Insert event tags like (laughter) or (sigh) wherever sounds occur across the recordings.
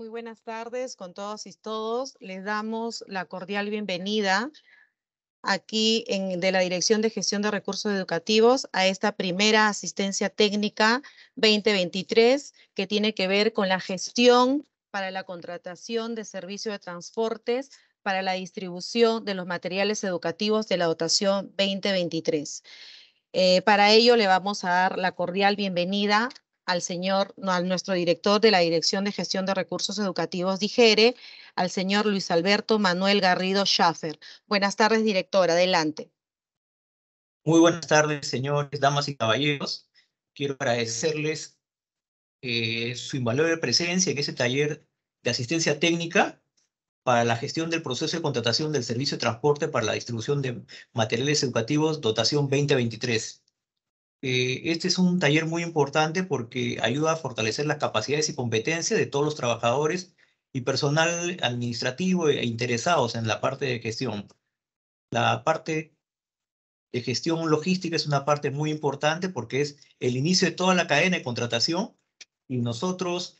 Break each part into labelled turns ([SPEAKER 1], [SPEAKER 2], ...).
[SPEAKER 1] Muy buenas tardes con todos y todos. Les
[SPEAKER 2] damos la cordial bienvenida aquí en, de la Dirección de Gestión de Recursos Educativos a esta primera asistencia técnica 2023 que tiene que ver con la gestión para la contratación de servicio de transportes para la distribución de los materiales educativos de la dotación 2023. Eh, para ello le vamos a dar la cordial bienvenida al señor, al nuestro director de la Dirección de Gestión de Recursos Educativos Dijere, al señor Luis Alberto Manuel Garrido Schaffer. Buenas tardes, director. Adelante.
[SPEAKER 3] Muy buenas tardes, señores, damas y caballeros. Quiero agradecerles eh, su invaluable presencia en este taller de asistencia técnica para la gestión del proceso de contratación del servicio de transporte para la distribución de materiales educativos, dotación 2023. Eh, este es un taller muy importante porque ayuda a fortalecer las capacidades y competencias de todos los trabajadores y personal administrativo e interesados en la parte de gestión. La parte de gestión logística es una parte muy importante porque es el inicio de toda la cadena de contratación
[SPEAKER 1] y nosotros...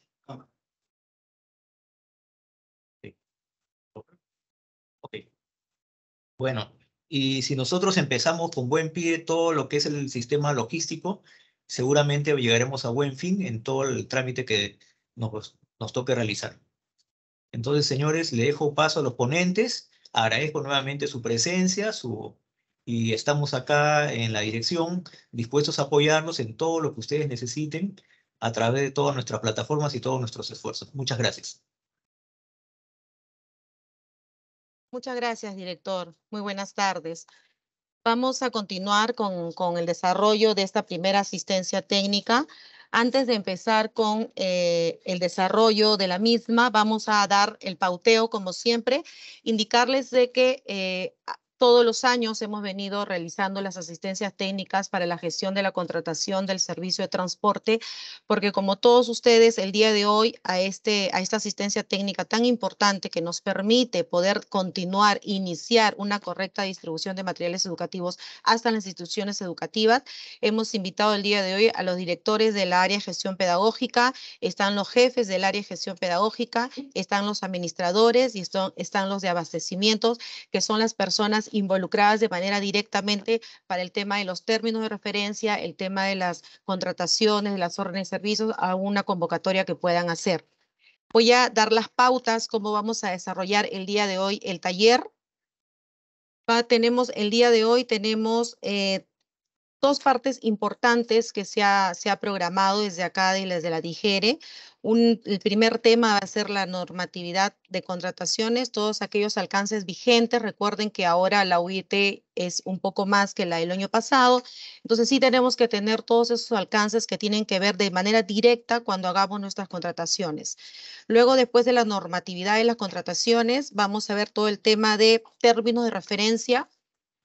[SPEAKER 1] Bueno, y si nosotros empezamos con buen pie
[SPEAKER 3] todo lo que es el sistema logístico, seguramente llegaremos a buen fin en todo el trámite que nos, toque realizar. Entonces, señores, le dejo paso a los ponentes. Agradezco nuevamente su presencia su, y estamos acá en la dirección dispuestos a apoyarnos en todo lo que ustedes necesiten a través de todas nuestras plataformas y todos nuestros esfuerzos. Muchas gracias.
[SPEAKER 2] Muchas gracias, director. Muy buenas tardes. Vamos a continuar con, con el desarrollo de esta primera asistencia técnica. Antes de empezar con eh, el desarrollo de la misma, vamos a dar el pauteo, como siempre, indicarles de que eh, todos los años hemos venido realizando las asistencias técnicas para la gestión de la contratación del servicio de transporte, porque como todos ustedes, el día de hoy a, este, a esta asistencia técnica tan importante que nos permite poder continuar, iniciar una correcta distribución de materiales educativos hasta las instituciones educativas, hemos invitado el día de hoy a los directores del área de gestión pedagógica, están los jefes del área de gestión pedagógica, están los administradores y están los de abastecimientos, que son las personas involucradas de manera directamente para el tema de los términos de referencia, el tema de las contrataciones, de las órdenes de servicios, a una convocatoria que puedan hacer. Voy a dar las pautas, cómo vamos a desarrollar el día de hoy el taller. Ah, tenemos el día de hoy tenemos eh, dos partes importantes que se ha, se ha programado desde acá, y desde la Digere. el primer tema va a ser la normatividad de contrataciones, todos aquellos alcances vigentes. Recuerden que ahora la UIT es un poco más que la del año pasado. Entonces sí tenemos que tener todos esos alcances que tienen que ver de manera directa cuando hagamos nuestras contrataciones. Luego, después de la normatividad de las contrataciones, vamos a ver todo el tema de términos de referencia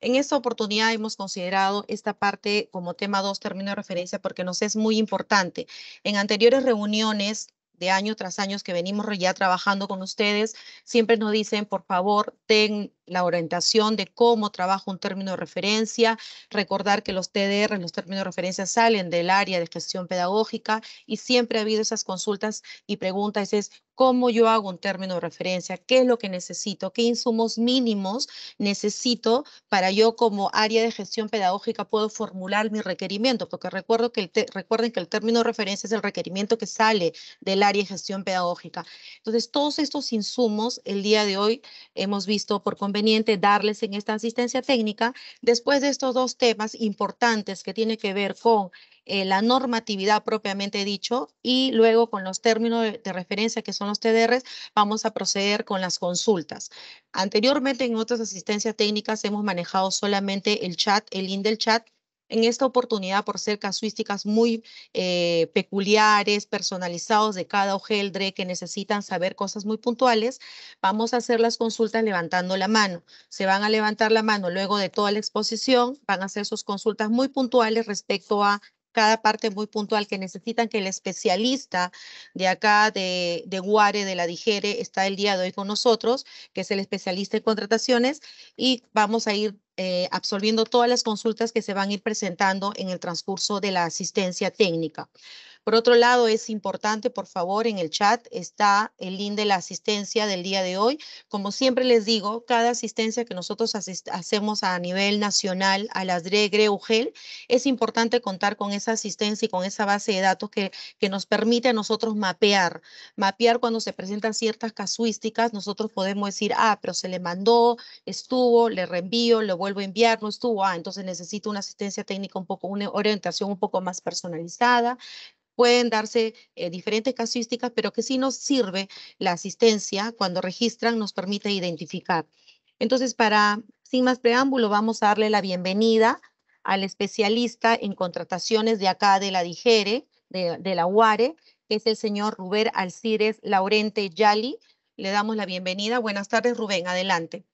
[SPEAKER 2] en esta oportunidad hemos considerado esta parte como tema 2, término de referencia, porque nos es muy importante. En anteriores reuniones de año tras año que venimos ya trabajando con ustedes, siempre nos dicen, por favor, ten la orientación de cómo trabaja un término de referencia, recordar que los TDR, los términos de referencia, salen del área de gestión pedagógica y siempre ha habido esas consultas y preguntas, es cómo yo hago un término de referencia, qué es lo que necesito, qué insumos mínimos necesito para yo como área de gestión pedagógica puedo formular mi requerimiento, porque recuerdo que recuerden que el término de referencia es el requerimiento que sale del área de gestión pedagógica. Entonces, todos estos insumos el día de hoy hemos visto por conveniente darles en esta asistencia técnica después de estos dos temas importantes que tiene que ver con eh, la normatividad propiamente dicho y luego con los términos de, referencia que son los TDRs vamos a proceder con las consultas. Anteriormente en otras asistencias técnicas hemos manejado solamente el chat, el link del chat. En esta oportunidad, por ser casuísticas muy eh, peculiares, personalizados de cada ojeldre que necesitan saber cosas muy puntuales, vamos a hacer las consultas levantando la mano. Se van a levantar la mano luego de toda la exposición, van a hacer sus consultas muy puntuales respecto a cada parte muy puntual que necesitan que el especialista de acá de, Guare, de la Digere, está el día de hoy con nosotros, que es el especialista en contrataciones, y vamos a ir eh, absorbiendo todas las consultas que se van a ir presentando en el transcurso de la asistencia técnica. Por otro lado, es importante, por favor, en el chat está el link de la asistencia del día de hoy. Como siempre les digo, cada asistencia que nosotros hacemos a nivel nacional a las DRE, UGEL, es importante contar con esa asistencia y con esa base de datos que, que nos permite a nosotros mapear. Mapear cuando se presentan ciertas casuísticas, nosotros podemos decir, ah, pero se le mandó, estuvo, le reenvío, lo vuelvo a enviar, no estuvo, ah, entonces necesito una asistencia técnica un poco, una orientación un poco más personalizada. Pueden darse eh, diferentes casuísticas, pero que sí nos sirve la asistencia cuando registran, nos permite identificar. Entonces, para, sin más preámbulo, vamos a darle la bienvenida al especialista en contrataciones de acá de la Digere, de, la UARE, que es el señor Ruber Alcires Laurente Yali. Le damos la bienvenida. Buenas tardes, Rubén. Adelante.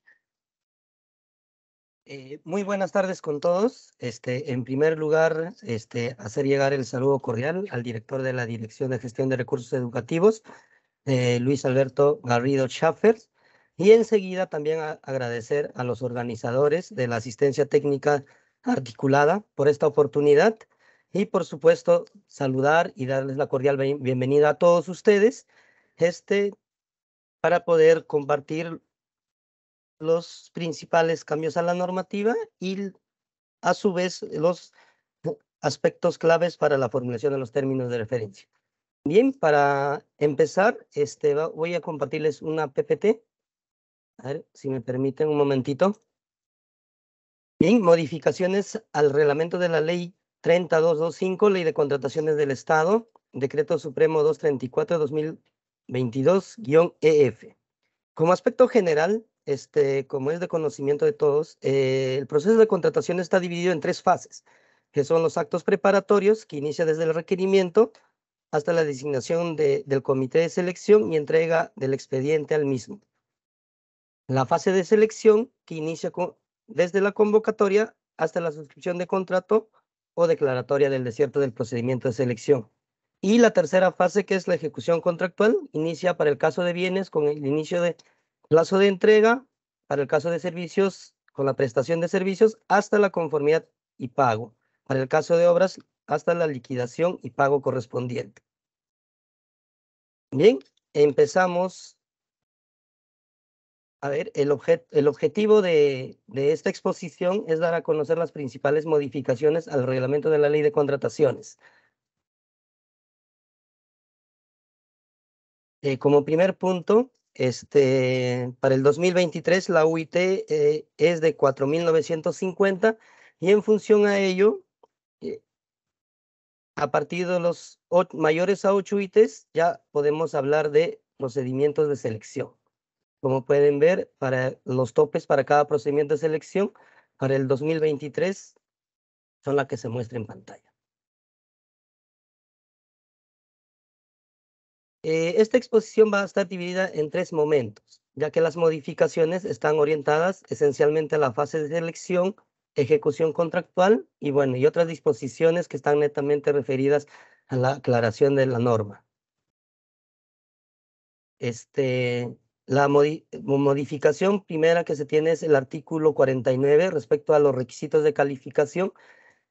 [SPEAKER 4] Eh, muy buenas tardes con todos. Este, en primer lugar, este, hacer llegar el saludo cordial al director de la Dirección de Gestión de Recursos Educativos, eh, Luis Alberto Garrido Schaffer, y enseguida también agradecer a los organizadores de la asistencia técnica articulada por esta oportunidad y, por supuesto, saludar y darles la cordial bienvenida a todos ustedes este, para poder compartir los principales cambios a la normativa y a su vez los (laughs) aspectos claves para la formulación de los términos de referencia. Bien, para empezar, este, voy a compartirles una PPT. A ver si me permiten un momentito. Bien, modificaciones al reglamento de la ley 30225, ley de contrataciones del Estado, decreto supremo 234-2022-EF. E Como aspecto general, este, como es de conocimiento de todos, eh, el proceso de contratación está dividido en tres fases, que son los actos preparatorios, que inicia desde el requerimiento hasta la designación del comité de selección y entrega del expediente al mismo. La fase de selección, que inicia desde la convocatoria hasta la suscripción de contrato o declaratoria del desierto del procedimiento de selección. Y la tercera fase, que es la ejecución contractual, inicia para el caso de bienes con el inicio de Plazo de entrega para el caso de servicios con la prestación de servicios hasta la conformidad y pago. Para el caso de obras, hasta la liquidación y pago correspondiente. Bien, empezamos. A ver, el, el objetivo de, esta exposición es dar a conocer las principales modificaciones al reglamento de la ley de contrataciones. Eh, como primer punto, este, para el 2023 la UIT eh, es de 4.950 y en función a ello, eh, a partir de los mayores a 8 UITs ya podemos hablar de procedimientos de selección. Como pueden ver, para los topes para cada procedimiento de selección, para el 2023 son las que se muestran en pantalla. Eh, esta exposición va a estar dividida en tres momentos, ya que las modificaciones están orientadas esencialmente a la fase de selección, ejecución contractual y, bueno, y otras disposiciones que están netamente referidas a la aclaración de la norma. Este, la modificación primera que se tiene es el artículo 49 respecto a los requisitos de calificación,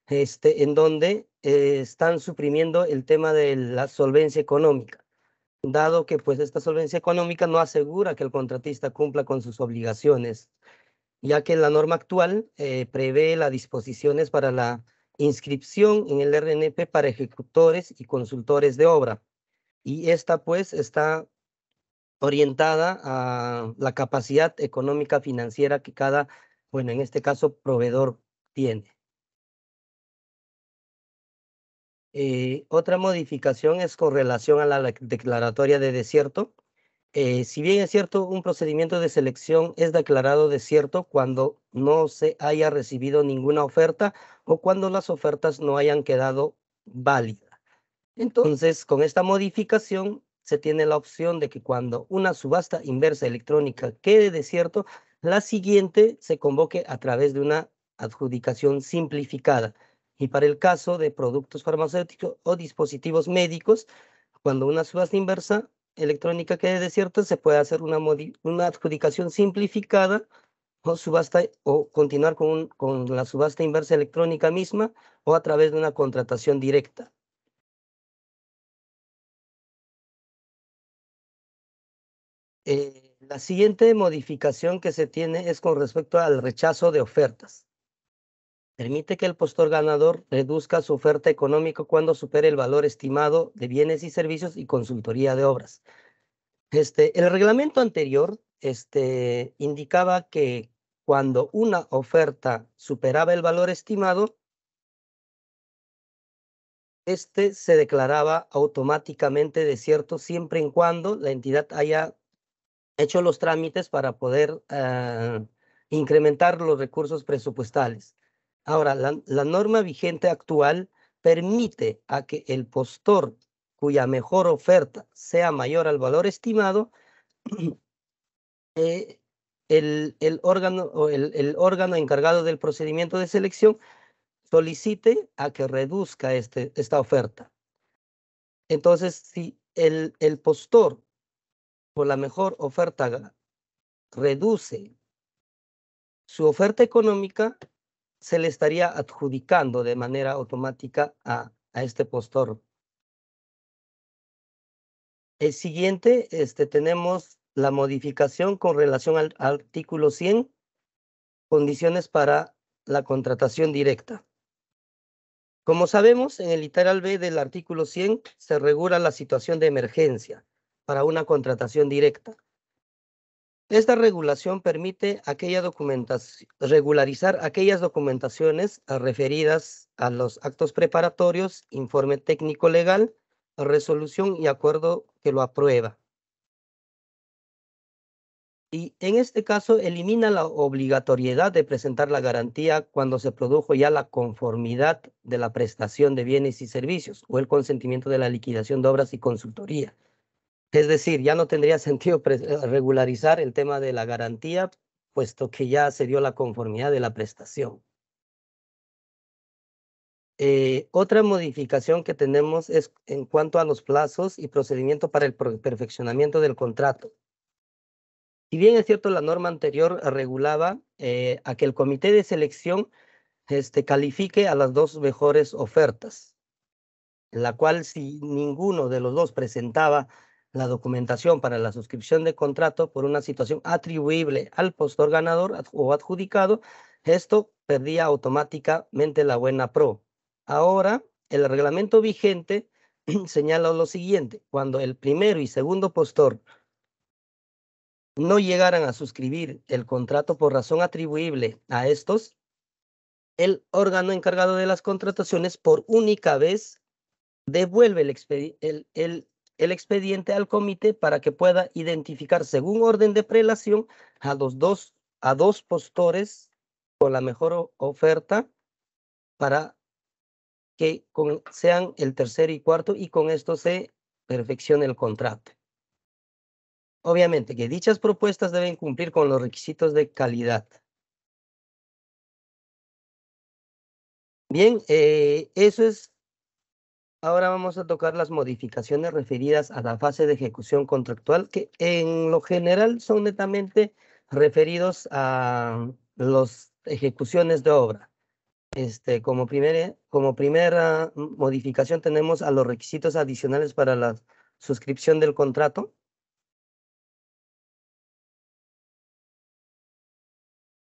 [SPEAKER 4] este, en donde eh, están suprimiendo el tema de la solvencia económica dado que pues esta solvencia económica no asegura que el contratista cumpla con sus obligaciones, ya que la norma actual eh, prevé las disposiciones para la inscripción en el RNP para ejecutores y consultores de obra. Y esta pues está orientada a la capacidad económica financiera que cada, bueno, en este caso, proveedor tiene. Eh, otra modificación es con relación a la declaratoria de desierto. Eh, si bien es cierto, un procedimiento de selección es declarado desierto cuando no se haya recibido ninguna oferta o cuando las ofertas no hayan quedado válidas. Entonces, con esta modificación, se tiene la opción de que cuando una subasta inversa electrónica quede desierto, la siguiente se convoque a través de una adjudicación simplificada y para el caso de productos farmacéuticos o dispositivos médicos, cuando una subasta inversa electrónica quede desierta, se puede hacer una, adjudicación simplificada o subasta o continuar con, la subasta inversa electrónica misma o a través de una contratación directa. Eh, la siguiente modificación que se tiene es con respecto al rechazo de ofertas. Permite que el postor ganador reduzca su oferta económica cuando supere el valor estimado de bienes y servicios y consultoría de obras. Este, el reglamento anterior este, indicaba que cuando una oferta superaba el valor estimado, este se declaraba automáticamente desierto siempre y cuando la entidad haya hecho los trámites para poder ah, incrementar los recursos presupuestales. Ahora, la, norma vigente actual permite a que el postor cuya mejor oferta sea mayor al valor estimado, (clears throat) eh, el, órgano, o el, el, órgano encargado del procedimiento de selección solicite a que reduzca este, esta oferta. Entonces, si el, el postor por la mejor oferta reduce su oferta económica, se le estaría adjudicando de manera automática a, este postor. El siguiente, este, tenemos la modificación con relación al artículo 100, condiciones para la contratación directa. Como sabemos, en el literal B del artículo 100 se regula la situación de emergencia para una contratación directa. Esta regulación permite regularizar aquellas documentaciones ah, referidas a los actos preparatorios, informe técnico legal, resolución y acuerdo que lo aprueba. Y en este caso elimina la obligatoriedad de presentar la garantía cuando se produjo ya la conformidad de la prestación de bienes y servicios o el consentimiento de la liquidación de obras y consultoría. Es decir, ya no tendría (laughs) sentido eh, regularizar el tema de la garantía, puesto que ya se dio la conformidad de la prestación. Eh, otra modificación que tenemos es en cuanto a los plazos y procedimiento para el perfeccionamiento del contrato. Si bien es cierto, la norma anterior regulaba eh, a que el comité de selección este, califique a las dos mejores ofertas, en la cual si ninguno de los dos presentaba la documentación para la suscripción de contrato por una situación atribuible al postor ganador o adjudicado, esto perdía automáticamente la buena pro. Ahora, el reglamento vigente (clears throat) señala lo siguiente, cuando el primero y segundo postor no llegaran a suscribir el contrato por razón atribuible a estos, el órgano encargado de las contrataciones por única vez devuelve el, el, el el expediente al comité para que pueda identificar según orden de prelación a los dos, a dos postores con la mejor oferta para que sean el tercero y cuarto y con esto se perfeccione el contrato. Obviamente que dichas propuestas deben cumplir con los requisitos de calidad. Bien, eh, eso es Ahora vamos a tocar las modificaciones referidas a la fase de ejecución contractual, que en lo general son netamente referidos a las ejecuciones de obra. Este, como, como primera modificación tenemos a los requisitos adicionales para la suscripción del contrato.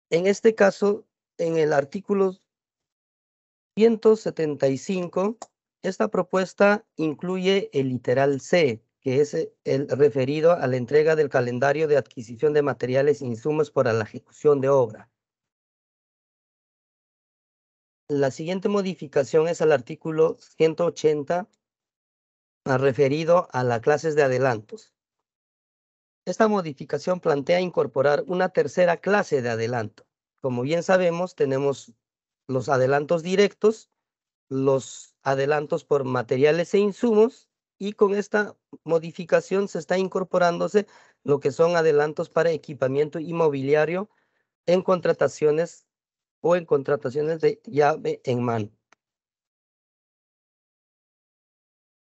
[SPEAKER 4] En este caso, en el artículo 175 esta propuesta incluye el literal C, que es eh, el referido a la entrega del calendario de adquisición de materiales e insumos para la ejecución de obra. La siguiente modificación es al artículo 180 ah, referido a las clases de adelantos. Esta modificación plantea incorporar una tercera clase de adelanto. Como bien sabemos, tenemos los adelantos directos, los adelantos por materiales e insumos y con esta modificación se está incorporándose lo que son adelantos para equipamiento inmobiliario en contrataciones o en contrataciones de llave en mano.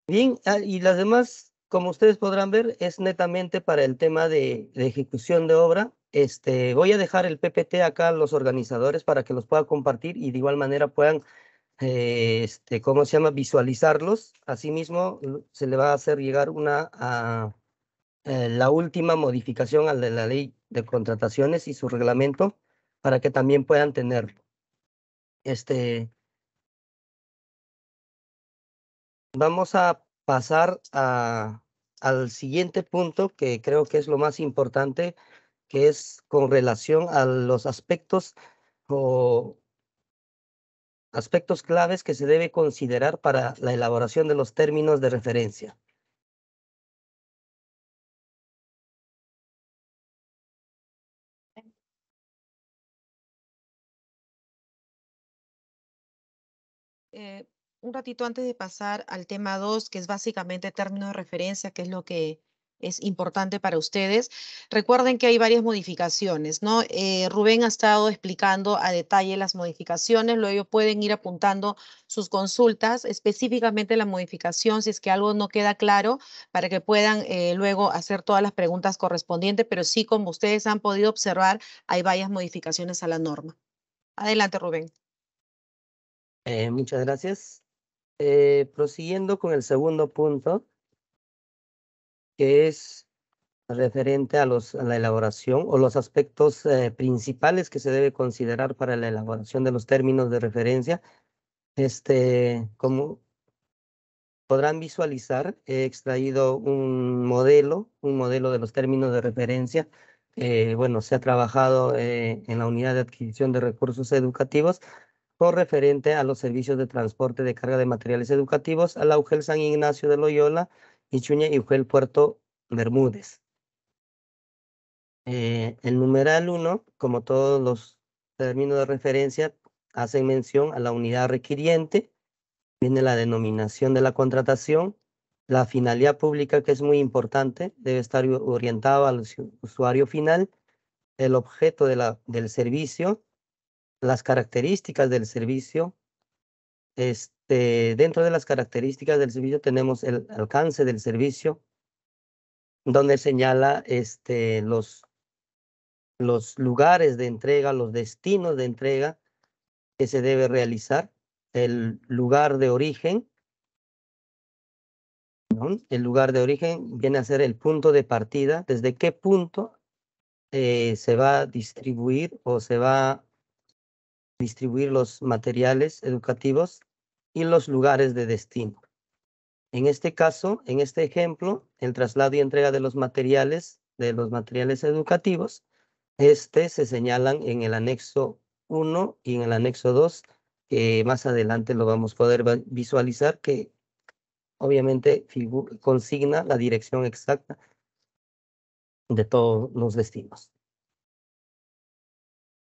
[SPEAKER 4] Bien, ah, y las demás, como ustedes podrán ver, es netamente para el tema de, de ejecución de obra. Este, voy a dejar el PPT acá a los organizadores para que los pueda compartir y de igual manera puedan eh, este, ¿cómo se llama? Visualizarlos. Asimismo, se le va a hacer llegar una, a, eh, la última modificación a la, la ley de contrataciones y su reglamento para que también puedan tener. Este, vamos a pasar a, al siguiente punto que creo que es lo más importante, que es con relación a los aspectos o aspectos claves que se debe considerar para la elaboración de los términos de referencia.
[SPEAKER 2] Eh, un ratito antes de pasar al tema 2, que es básicamente términos de referencia, que es lo que es importante para ustedes. Recuerden que hay varias modificaciones, ¿no? Eh, Rubén ha estado explicando a detalle las modificaciones, luego pueden ir apuntando sus consultas, específicamente la modificación, si es que algo no queda claro, para que puedan eh, luego hacer todas las preguntas correspondientes, pero sí, como ustedes han podido observar, hay varias modificaciones a la norma. Adelante, Rubén.
[SPEAKER 4] Eh, muchas gracias. prosiguiendo con el segundo punto, que es referente a, los, a la elaboración o los aspectos eh, principales que se debe considerar para la elaboración de los términos de referencia. Este, como podrán visualizar, he extraído un modelo, un modelo de los términos de referencia. bueno, se ha trabajado eh, en la unidad de adquisición de recursos educativos por referente a los servicios de transporte de carga de materiales educativos, a la UGEL San Ignacio de Loyola Ichuña y fue el puerto Bermúdez. Eh, el numeral 1, como todos los términos de referencia, hace mención a la unidad requiriente, viene la denominación de la contratación, la finalidad pública, que es muy importante, debe estar orientada al usuario final, el objeto de la, del servicio, las características del servicio, es, este, dentro de las características del servicio tenemos el alcance del servicio, donde señala este, los, los lugares de entrega, los destinos de entrega que se debe realizar, el lugar de origen. El lugar de origen viene a ser el punto de partida, desde qué punto eh, se va a distribuir o se va a distribuir los materiales educativos y los lugares de destino. En este caso, en este ejemplo, el traslado y entrega de los materiales, de los materiales educativos, este se señalan en el anexo 1 y en el anexo 2, que más adelante lo vamos a poder visualizar, que obviamente consigna la dirección exacta de todos los destinos.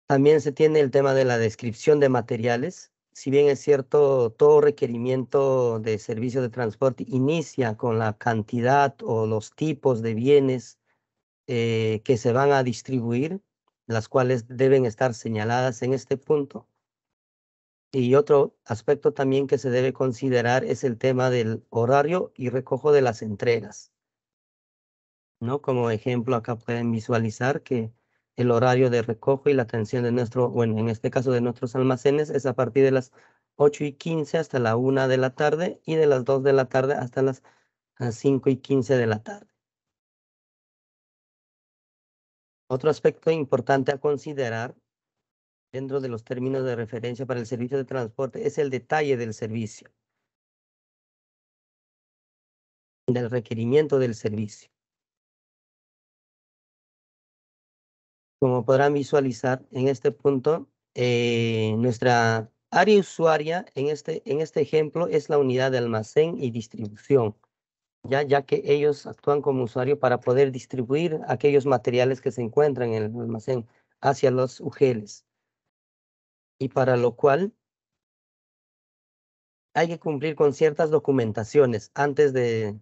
[SPEAKER 4] También se tiene el tema de la descripción de materiales, si bien es cierto, todo requerimiento de servicio de transporte inicia con la cantidad o los tipos de bienes eh, que se van a distribuir, las cuales deben estar señaladas en este punto. Y otro aspecto también que se debe considerar es el tema del horario y recojo de las entregas. ¿No? Como ejemplo, acá pueden visualizar que el horario de recojo y la atención de nuestro, bueno, en este caso de nuestros almacenes, es a partir de las 8 y 15 hasta la 1 de la tarde y de las 2 de la tarde hasta las 5 y 15 de la tarde. Otro aspecto importante a considerar dentro de los términos de referencia para el servicio de transporte es el detalle del servicio, del requerimiento del servicio. Como podrán visualizar en este punto, eh, nuestra área usuaria en este, en este ejemplo es la unidad de almacén y distribución, ya, ya que ellos actúan como usuario para poder distribuir aquellos materiales que se encuentran en el almacén hacia los UGLs. Y para lo cual hay que cumplir con ciertas documentaciones antes de,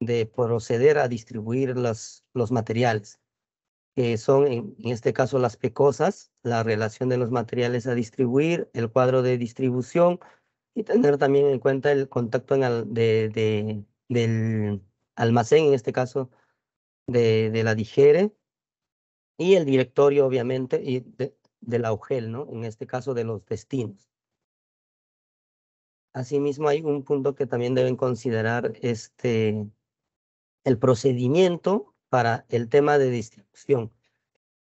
[SPEAKER 4] de proceder a distribuir los, los materiales que son en, este caso las pecosas, la relación de los materiales a distribuir, el cuadro de distribución y tener también en cuenta el contacto de, del almacén, en este caso de, de, la digere, y el directorio obviamente y de, la augel, ¿no? en este caso de los destinos. Asimismo, hay un punto que también deben considerar este, el procedimiento para el tema de distribución.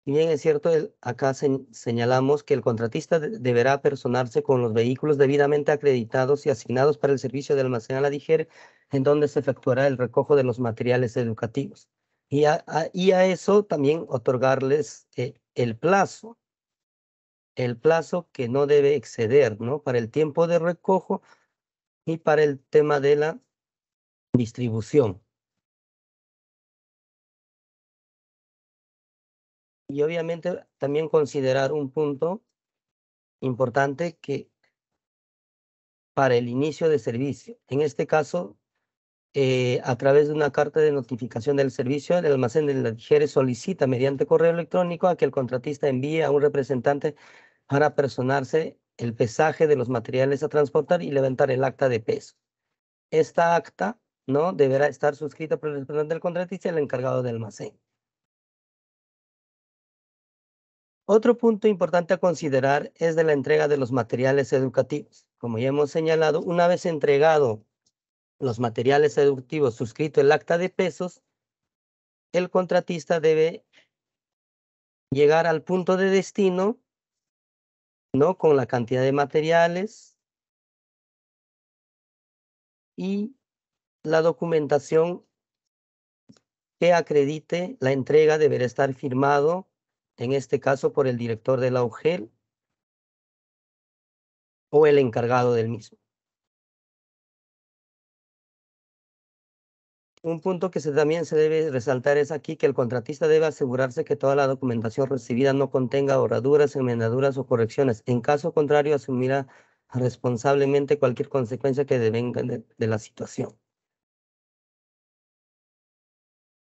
[SPEAKER 4] Y bien es cierto, acá señalamos que el contratista deberá personarse con los vehículos debidamente acreditados y asignados para el servicio de almacén a la DIGER, en donde se efectuará el recojo de los materiales educativos. Y a, eso también otorgarles eh, el plazo, el plazo que no debe exceder, ¿no? Para el tiempo de recojo y para el tema de la distribución.
[SPEAKER 1] Y obviamente
[SPEAKER 4] también considerar un punto importante que para el inicio de servicio. En este caso, eh, a través de una carta de notificación del servicio, el almacén de la solicita mediante correo electrónico a que el contratista envíe a un representante para personarse el pesaje de los materiales a transportar y levantar el acta de peso. Esta acta ¿no? deberá estar suscrita por el representante del contratista y el encargado del almacén. Otro punto importante a considerar es de la entrega de los materiales educativos. Como ya hemos señalado, una vez entregado los materiales educativos, suscrito el acta de pesos, el contratista debe llegar al punto de destino, ¿no? Con la cantidad de materiales y la documentación que acredite la entrega deberá estar firmado en este caso por el director de la UGEL o el encargado del mismo. Un punto que también se debe resaltar es aquí que el contratista debe asegurarse que toda la documentación recibida no contenga borraduras, enmendaduras o correcciones. En caso contrario, asumirá responsablemente cualquier consecuencia que devenga de la situación.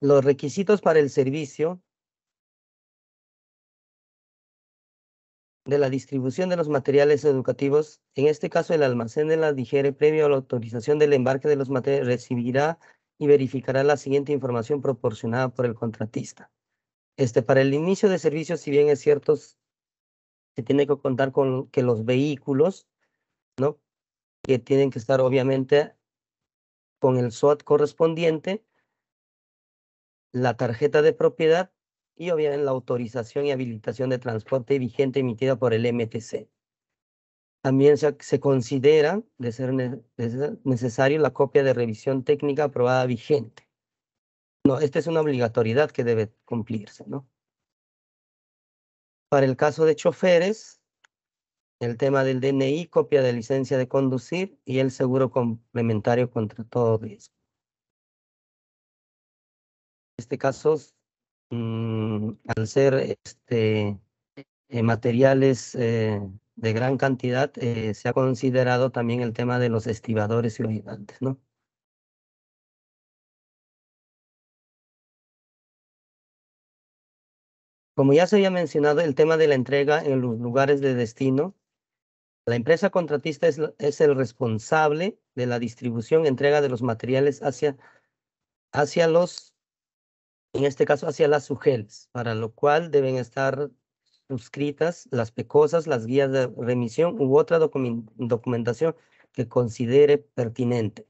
[SPEAKER 4] Los requisitos para el servicio de la distribución de los materiales educativos, en este caso el almacén de la DIGERE previo a la autorización del embarque de los materiales recibirá y verificará la siguiente información proporcionada por el contratista. Este, para el inicio de servicios, si bien es cierto, se tiene que contar con que los vehículos, ¿no? Que tienen que estar obviamente con el SOAT correspondiente, la tarjeta de propiedad y obviamente la autorización y habilitación de transporte vigente emitida por el MTC. También se, considera de ser, necesario la copia de revisión técnica aprobada vigente. No, esta es una obligatoriedad que debe cumplirse, ¿no? Para el caso de choferes, el tema del DNI, copia de licencia de conducir y el seguro complementario contra todo riesgo. En este caso, Mm, al ser este, eh, materiales eh, de gran cantidad, eh, se ha considerado también el tema de los estibadores y los ¿no? Como ya se había mencionado, el tema de la entrega en los lugares de destino, la empresa contratista es, el responsable de la distribución, y entrega de los materiales hacia, hacia los en este caso hacia las UGELs, para lo cual deben estar suscritas las PECOSAS, las guías de remisión u otra documentación que considere pertinente.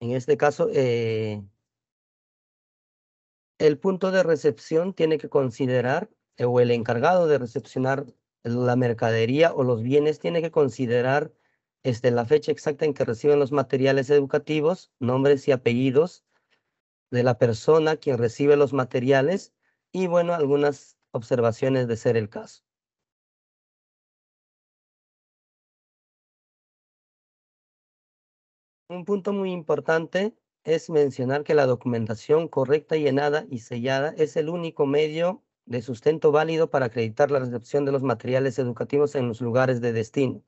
[SPEAKER 4] En este caso, eh, el punto de recepción tiene que considerar, eh, o el encargado de recepcionar la mercadería o los bienes, tiene que considerar este, la fecha exacta en que reciben los materiales educativos, nombres y apellidos, de la persona quien recibe los materiales y bueno, algunas observaciones de ser el caso. Un punto muy importante es mencionar que la documentación correcta, llenada y sellada es el único medio de sustento válido para acreditar la recepción de los materiales educativos en los lugares de destino,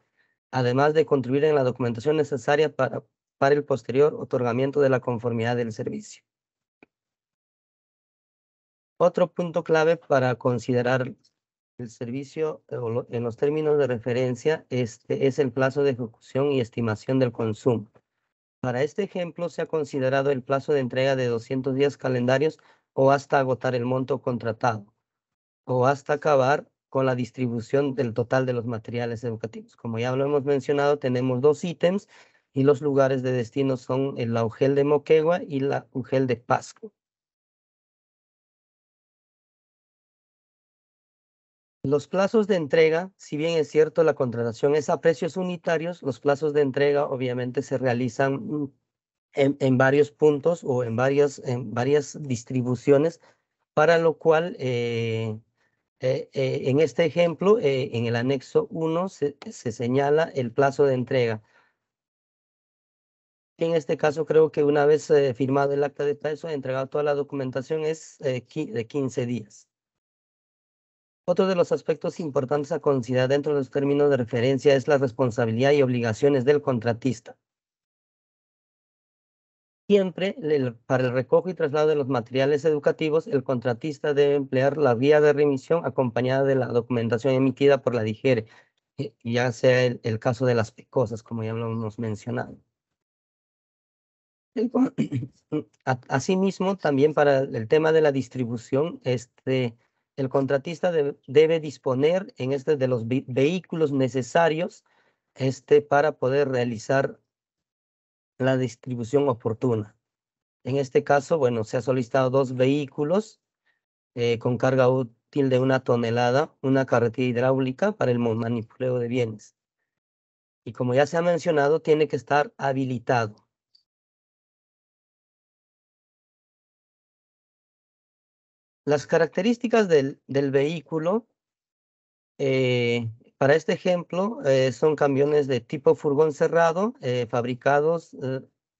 [SPEAKER 4] además de contribuir en la documentación necesaria para, para el posterior otorgamiento de la conformidad del servicio. Otro punto clave para considerar el servicio eh, en los términos de referencia este, es el plazo de ejecución y estimación del consumo. Para este ejemplo se ha considerado el plazo de entrega de 200 días calendarios o hasta agotar el monto contratado o hasta acabar con la distribución del total de los materiales educativos. Como ya lo hemos mencionado, tenemos dos ítems y los lugares de destino son el UGEL de Moquegua y la UGEL de Pascua. Los plazos de entrega, si bien es cierto la contratación es a precios unitarios, los plazos de entrega obviamente se realizan mm, en, varios puntos o en varias, distribuciones, para lo cual eh, eh, eh, en este ejemplo, en el anexo 1 se, señala el plazo de entrega. En este caso, creo que una vez firmado el acta de plazo, entregado toda la documentación es de 15 días. Otro de los aspectos importantes a considerar dentro de los términos de referencia es la responsabilidad y obligaciones del contratista. Siempre para el recojo y traslado de los materiales educativos, el contratista debe emplear la vía de remisión acompañada de la documentación emitida por la DIGERE, eh, ya sea el, caso de las pecosas, como ya lo hemos mencionado.
[SPEAKER 1] (clears throat)
[SPEAKER 4] Asimismo, también para el tema de la distribución, este, el contratista debe disponer en este de los vehículos necesarios este, para poder realizar la distribución oportuna. En este caso, bueno, se ha solicitado dos vehículos eh, con carga útil de una tonelada, una carretera hidráulica para el manipuleo de bienes. Y como ya se ha mencionado, tiene que estar habilitado.
[SPEAKER 1] Las características
[SPEAKER 4] del, vehículo eh, para este ejemplo eh, son camiones de tipo furgón cerrado eh, fabricados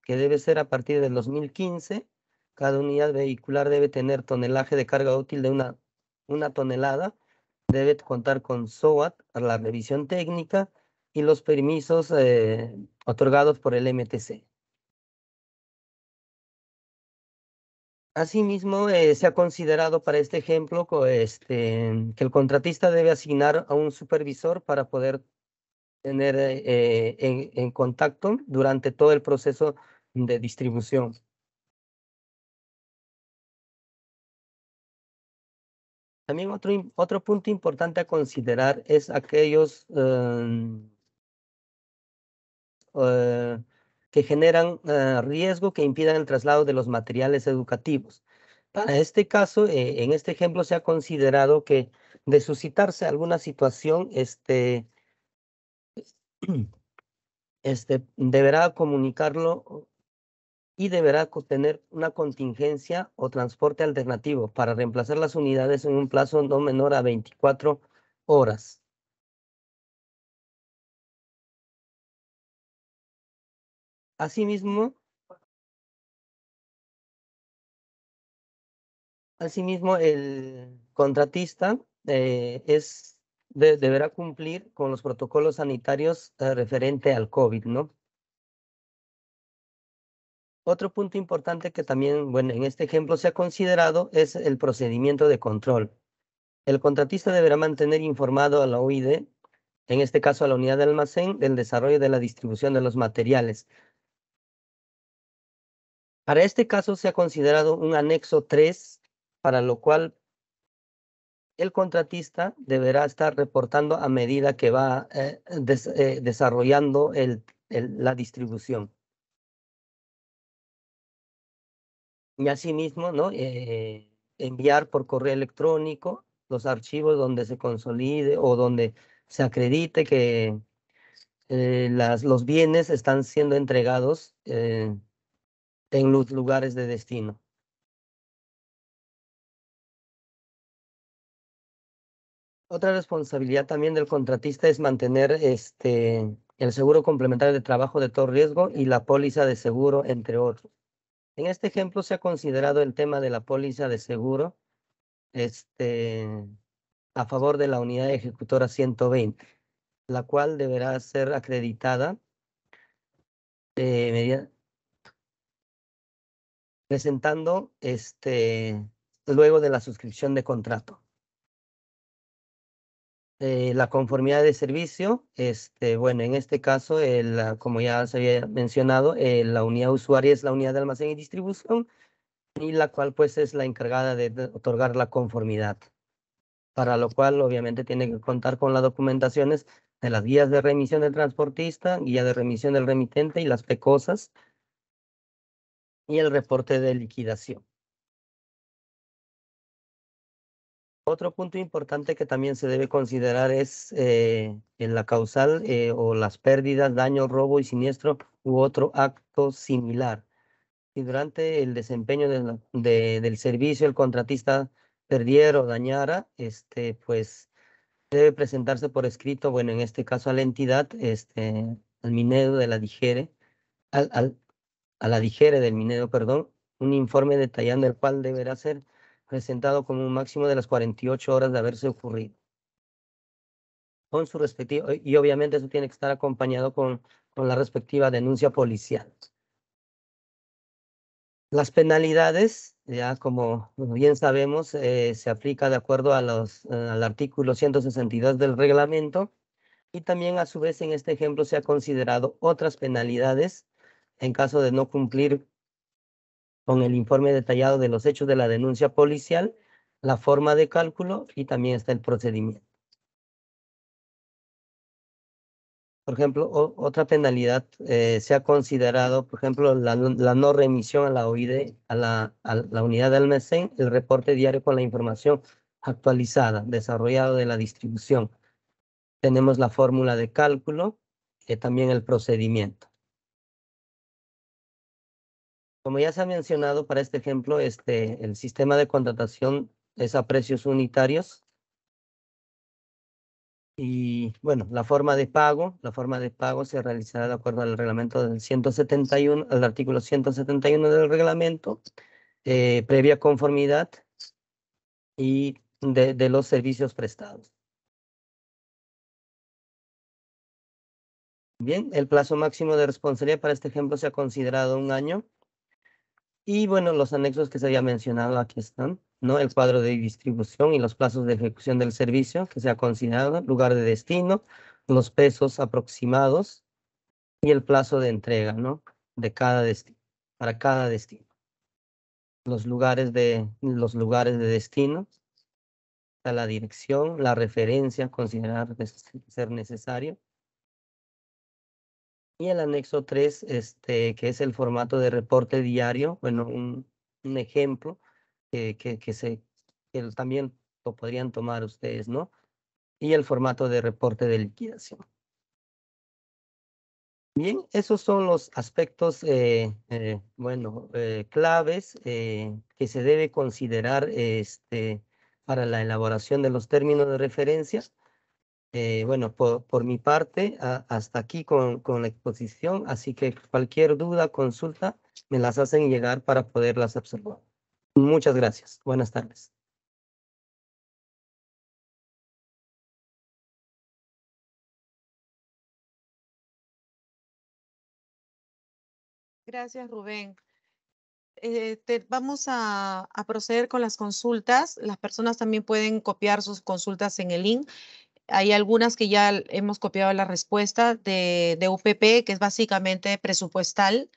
[SPEAKER 4] que debe ser a partir del 2015. Cada unidad vehicular debe tener tonelaje de carga útil de una, una tonelada. Debe contar con SOAT para la revisión técnica y los permisos otorgados por el MTC. Asimismo, eh, se ha considerado para este ejemplo este, que el contratista debe asignar a un supervisor para poder tener eh, en, contacto durante todo el proceso de distribución. También otro, otro punto importante a considerar es aquellos em, eh, que generan ah, riesgo que impidan el traslado de los materiales educativos. Para este caso, eh, en este ejemplo se ha considerado que de suscitarse alguna situación, este, (clears throat) este, deberá comunicarlo y deberá tener una contingencia o transporte alternativo para reemplazar las unidades en un plazo no menor a 24 horas.
[SPEAKER 1] Asimismo,
[SPEAKER 4] asimismo el contratista eh, es, deberá cumplir con los protocolos sanitarios eh, referente al COVID, ¿no? Otro punto importante que también, bueno, en este ejemplo se ha considerado es el procedimiento de control. El contratista deberá mantener informado a la OID, en este caso a la unidad de almacén, del desarrollo de la distribución de los materiales, para este caso se ha considerado un anexo 3, para lo cual el contratista deberá estar reportando a medida que va eh, eh, desarrollando la distribución. Y asimismo, ¿no? Eh, enviar por correo electrónico los archivos donde se consolide o donde se acredite que los bienes están siendo entregados en los lugares de destino. Otra responsabilidad también del contratista es mantener este, el seguro complementario de trabajo de todo riesgo y la póliza de seguro, entre otros. En este ejemplo se ha considerado el tema de la póliza de seguro este, a favor de la unidad ejecutora 120, la cual deberá ser acreditada eh, mediante presentando este, luego de la suscripción de contrato. Eh, la conformidad de servicio, este, bueno, en este caso, el, como ya se había mencionado, eh, la unidad usuaria es la unidad de almacén y distribución y la cual pues es la encargada de otorgar la conformidad, para lo cual obviamente tiene que contar con las documentaciones de las guías de remisión del transportista, guía de remisión del remitente y las PECOSAS, y el reporte de liquidación. Otro punto importante que también se debe considerar es eh, en la causal eh, o las pérdidas, daño, robo y siniestro u otro acto similar. Si durante el desempeño del servicio el contratista perdiera o dañara, este, pues debe presentarse por escrito, bueno, en este caso a la entidad, este, al minero de la digere, al, a la digere del minero, perdón, un informe detallando el cual deberá ser presentado como un máximo de las 48 horas de haberse ocurrido. Con su respectivo, y obviamente eso tiene que estar acompañado con, con la respectiva denuncia policial. Las penalidades, ya como bien sabemos, eh, se aplica de acuerdo a los, al artículo 162 del reglamento y también a su vez en este ejemplo se ha considerado otras penalidades en caso de no cumplir con el informe detallado de los hechos de la denuncia policial, la forma de cálculo y también está el procedimiento. Por ejemplo, otra penalidad eh, se ha considerado, por ejemplo, la, no remisión a la OID, a la, a la unidad del almacén, el reporte diario con la información actualizada, desarrollado de la distribución. Tenemos la fórmula de cálculo, y eh, también el procedimiento. Como ya se ha mencionado para este ejemplo, este, el sistema de contratación es a precios unitarios. Y bueno, la forma de pago, la forma de pago se realizará de acuerdo al reglamento del al artículo 171 del reglamento, eh, previa conformidad y de, de los servicios prestados. Bien, el plazo máximo de responsabilidad para este ejemplo se ha considerado un año. Y bueno, los anexos que se había mencionado aquí están, ¿no? El cuadro de distribución y los plazos de ejecución del servicio que se ha considerado, lugar de destino, los pesos aproximados y el plazo de entrega, ¿no? De cada destino, para cada destino. Los lugares de, los lugares de destino, la dirección, la referencia, considerar ser necesario y el anexo 3, este, que es el formato de reporte diario, bueno, un, ejemplo que, se, también lo podrían tomar ustedes, ¿no? Y el formato de reporte de liquidación. Bien, esos son los aspectos, eh, eh, bueno, eh, claves que se debe considerar este, para la elaboración de los términos de referencias eh, bueno, por, por, mi parte, hasta aquí con, con, la exposición, así que cualquier duda, consulta, me las hacen llegar para poderlas observar. Muchas gracias. Buenas tardes.
[SPEAKER 1] Gracias, Rubén.
[SPEAKER 2] Eh, vamos a, a proceder con las consultas. Las personas también pueden copiar sus consultas en el link. Hay algunas que ya hemos copiado la respuesta de, UPP, que es básicamente presupuestal.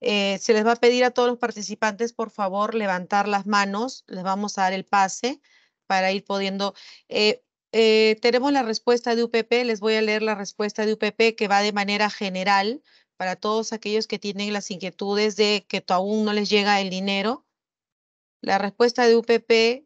[SPEAKER 2] Eh, se les va a pedir a todos los participantes, por favor, levantar las manos. Les vamos a dar el pase para ir pudiendo. Eh, eh, tenemos la respuesta de UPP. Les voy a leer la respuesta de UPP que va de manera general para todos aquellos que tienen las inquietudes de que aún no les llega el dinero. La respuesta de UPP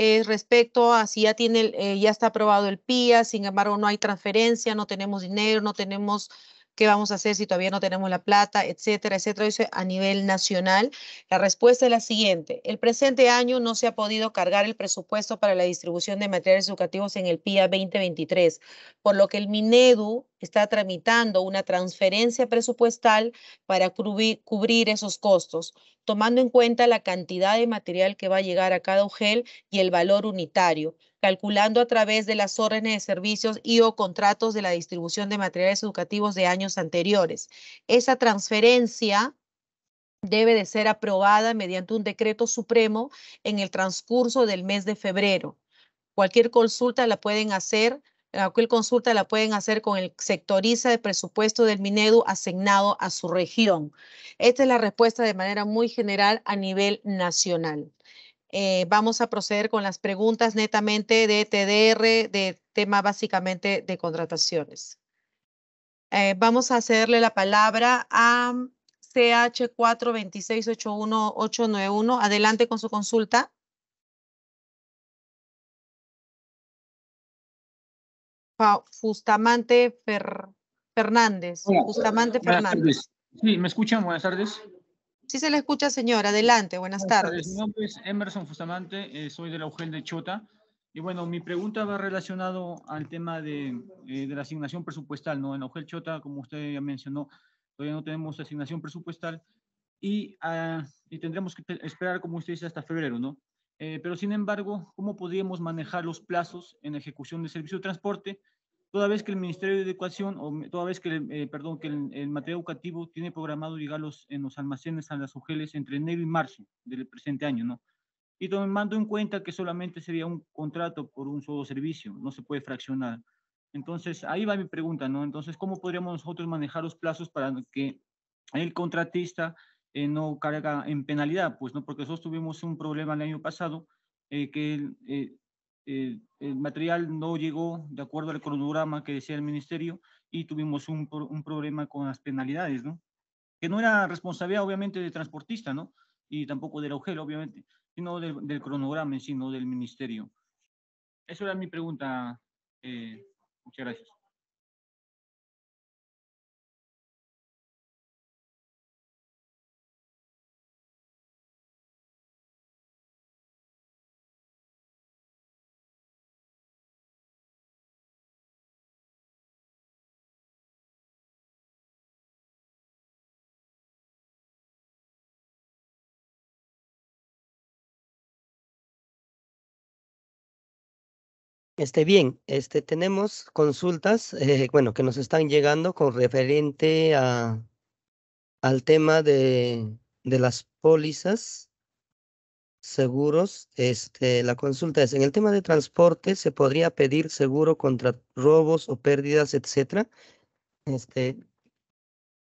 [SPEAKER 2] eh, respecto a si ya tiene, eh, ya está aprobado el PIA, sin embargo no hay transferencia, no tenemos dinero, no tenemos qué vamos a hacer si todavía no tenemos la plata, etcétera, etcétera, a nivel nacional. La respuesta es la siguiente. El presente año no se ha podido cargar el presupuesto para la distribución de materiales educativos en el PIA 2023, por lo que el Minedu está tramitando una transferencia presupuestal para cubrir, cubrir esos costos, tomando en cuenta la cantidad de material que va a llegar a cada UGEL y el valor unitario calculando a través de las órdenes de servicios y o contratos de la distribución de materiales educativos de años anteriores. Esa transferencia debe de ser aprobada mediante un decreto supremo en el transcurso del mes de febrero. Cualquier consulta la pueden hacer, eh, cualquier consulta la pueden hacer con el sectoriza de presupuesto del Minedu asignado a su región. Esta es la respuesta de manera muy general a nivel nacional. Eh, vamos a proceder con las preguntas netamente de TDR, de tema básicamente de contrataciones. Eh, vamos a hacerle la palabra a ch 42681891 Adelante con su consulta.
[SPEAKER 5] Fustamante
[SPEAKER 2] Fernández.
[SPEAKER 5] Fernández.
[SPEAKER 1] Sí, ¿me escuchan? Buenas tardes.
[SPEAKER 2] Sí se le escucha, señor. Adelante, buenas tardes. Mi
[SPEAKER 6] nombre es Emerson Fustamante, eh, soy de la UGEL de Chota. Y bueno, mi pregunta va relacionado al tema de, eh, de la asignación presupuestal, ¿no? En la UGEL Chota, como usted ya mencionó, todavía no tenemos asignación presupuestal y, ah, y tendremos que esperar, como usted dice, hasta febrero, ¿no? Eh, pero sin embargo, ¿cómo podríamos manejar los plazos en ejecución de servicio de transporte? toda vez que el Ministerio de Educación, o toda vez que, eh, perdón, que el, el, material educativo tiene programado llegarlos en los almacenes a las UGELES entre enero y marzo del presente año, ¿no? Y tomando en cuenta que solamente sería un contrato por un solo servicio, no se puede fraccionar. Entonces, ahí va mi pregunta, ¿no? Entonces, ¿cómo podríamos nosotros manejar los plazos para que el contratista eh, no carga en penalidad? Pues no, porque nosotros tuvimos un problema el año pasado eh, que el, eh, el, material no llegó de acuerdo al cronograma que decía el ministerio y tuvimos un, problema con las penalidades, ¿no? Que no era responsabilidad, obviamente, del transportista, ¿no? Y tampoco del agujero, obviamente, sino del, del cronograma, no del
[SPEAKER 1] ministerio. Esa era mi pregunta. Eh, muchas gracias.
[SPEAKER 4] Este, bien, este, tenemos consultas, eh, bueno, que nos están llegando con referente a, al tema de, de las pólizas, seguros. Este, la consulta es, en el tema de transporte, ¿se podría pedir seguro contra robos o pérdidas, etcétera? Este,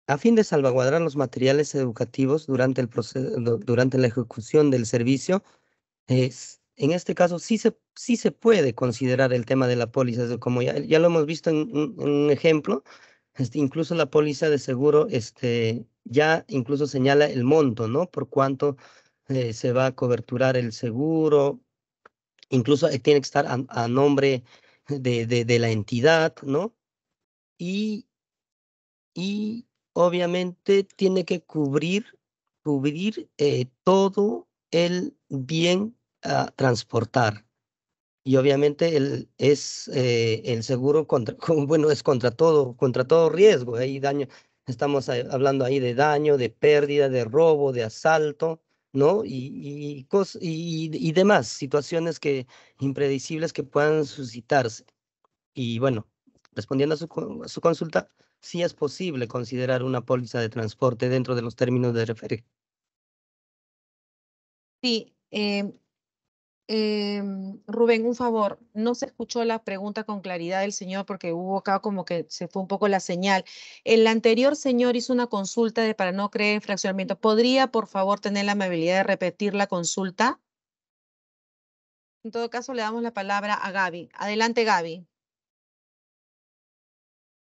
[SPEAKER 4] a fin de salvaguardar los materiales educativos durante, el proceso, durante la ejecución del servicio, es, en este caso sí se, sí se puede considerar el tema de la póliza, como ya, ya lo hemos visto en, un ejemplo, este, incluso la póliza de seguro este, ya incluso señala el monto, ¿no? Por cuánto eh, se va a coberturar el seguro, incluso eh, tiene que estar a, nombre de, de, la entidad, ¿no? Y, y obviamente tiene que cubrir, cubrir eh, todo el bien transportar. Y obviamente el, es eh, el seguro contra, (laughs) bueno, es contra todo, contra todo riesgo. ahí daño, estamos hablando ahí de daño, de pérdida, de robo, de asalto, ¿no? Y, y, y, demás situaciones que impredecibles que puedan suscitarse. Y bueno, respondiendo a su, su consulta, sí es posible considerar una póliza de transporte dentro de los términos de referencia
[SPEAKER 2] Sí, eh, eh, Rubén, un favor, no se escuchó la pregunta con claridad del señor porque hubo acá como que se fue un poco la señal. El anterior señor hizo una consulta de para no creer en fraccionamiento. ¿Podría, por favor, tener la amabilidad de repetir la consulta? En todo caso, le damos la palabra a Gaby. Adelante, Gaby.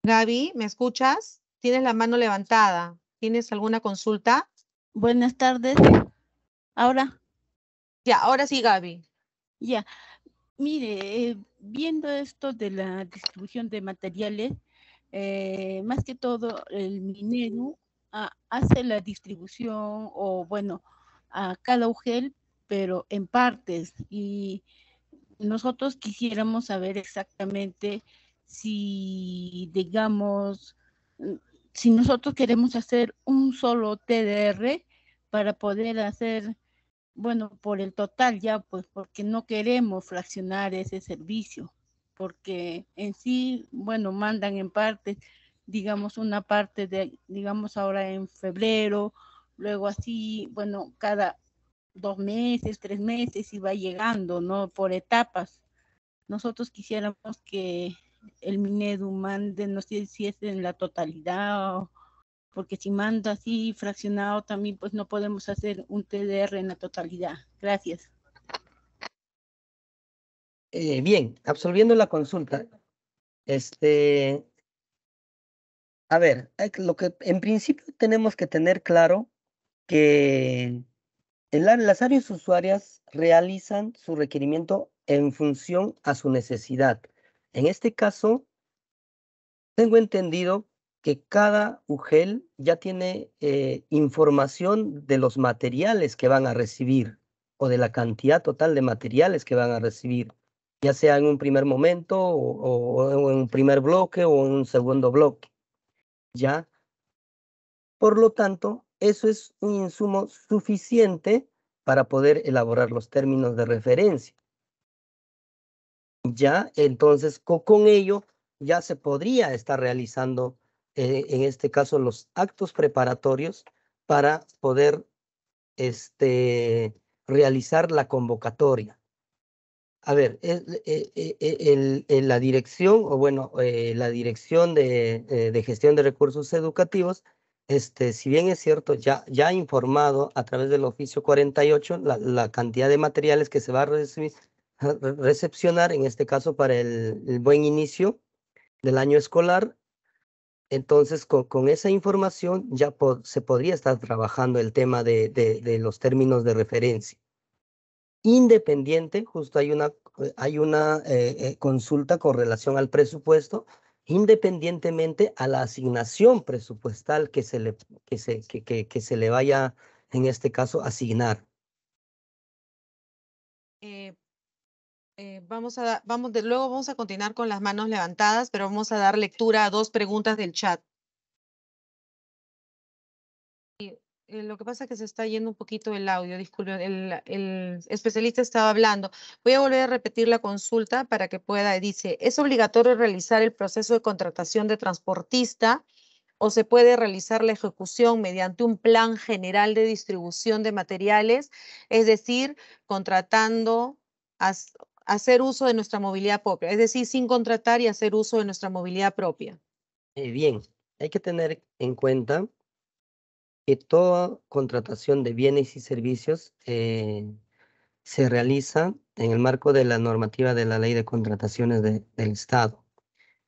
[SPEAKER 2] Gaby, ¿me escuchas? Tienes la mano levantada. ¿Tienes alguna consulta? Buenas tardes. Ahora. Ya, ahora sí, Gaby. Ya,
[SPEAKER 7] mire, eh, viendo esto de la distribución de materiales, eh, más que todo el minero hace la distribución o bueno, a cada UGEL, pero en partes. Y nosotros quisiéramos saber exactamente si, digamos, mm, si nosotros queremos hacer un solo TDR para poder hacer bueno, por el total ya, pues porque no queremos fraccionar ese servicio, porque en sí, bueno, mandan en parte, digamos una parte de, digamos ahora en febrero, luego así, bueno, cada dos meses, tres meses y va llegando, ¿no? Por etapas. Nosotros quisiéramos que el Minedu mande, no sé si es en la totalidad o porque si manda así fraccionado también pues no podemos hacer un TDR en la totalidad. Gracias.
[SPEAKER 4] Eh, bien, absolviendo la consulta, este, a ver, lo que en principio tenemos que tener claro que las áreas usuarias realizan su requerimiento en función a su necesidad. En este caso, tengo entendido que cada UGEL ya tiene eh, información de los materiales que van a recibir o de la cantidad total de materiales que van a recibir, ya sea en un primer momento o, en un primer bloque o en un segundo bloque. ¿Ya? Por lo tanto, eso es un insumo suficiente para poder elaborar los términos de referencia. Ya, entonces, con ello ya se podría estar realizando eh, en este caso, los actos preparatorios para poder este, realizar la convocatoria. A ver, eh, eh, la dirección, o bueno, la dirección de, de, gestión de recursos educativos, este, si bien es cierto, ya, ya ha informado a través del oficio 48 la, la cantidad de materiales que se va a recibir, recepcionar, en este caso para el, buen inicio del año escolar, entonces, con, esa información ya se podría estar trabajando el tema de, los términos de referencia. Independiente, justo hay una, eh, eh, consulta con relación al presupuesto, independientemente a la asignación presupuestal que se le, que se, que, se le vaya, en este caso, asignar.
[SPEAKER 2] Eh,
[SPEAKER 5] eh, vamos a vamos de luego vamos a continuar con las manos levantadas, pero vamos a dar lectura a dos preguntas del chat. Eh, lo que pasa es
[SPEAKER 2] que se está yendo un poquito el audio, disculpe, el, el especialista estaba hablando. Voy a volver a repetir la consulta para que pueda. Dice, ¿es obligatorio realizar el proceso de contratación de transportista o se puede realizar la ejecución mediante un plan general de distribución de materiales? Es decir, contratando hacer uso de nuestra movilidad propia, es decir, sin contratar y hacer uso de nuestra movilidad propia.
[SPEAKER 4] Eh, bien, hay que tener en cuenta que toda contratación de bienes y servicios eh, se realiza en el marco de la normativa de la Ley de Contrataciones del Estado.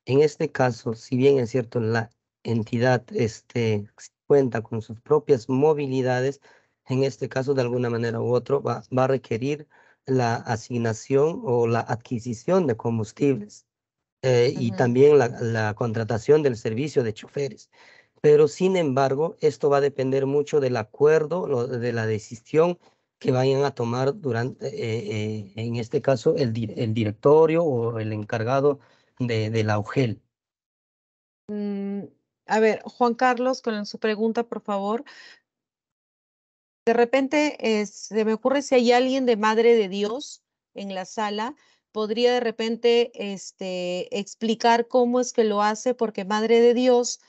[SPEAKER 4] En este caso, si bien es cierto, la entidad este, cuenta con sus propias movilidades, en este caso, de alguna manera u otro, va, va a requerir la asignación o la adquisición de combustibles eh, y también la, contratación del servicio de choferes. Pero sin embargo, esto va a depender mucho del acuerdo, de la decisión que vayan a tomar durante, eh, eh, en este caso, el, directorio o el encargado de, de la UGEL.
[SPEAKER 2] Mm, a ver, Juan Carlos, con su pregunta, por favor. De repente eh, se me ocurre si hay alguien de Madre de Dios en la sala, podría de repente este, explicar cómo es que lo hace, porque Madre de Dios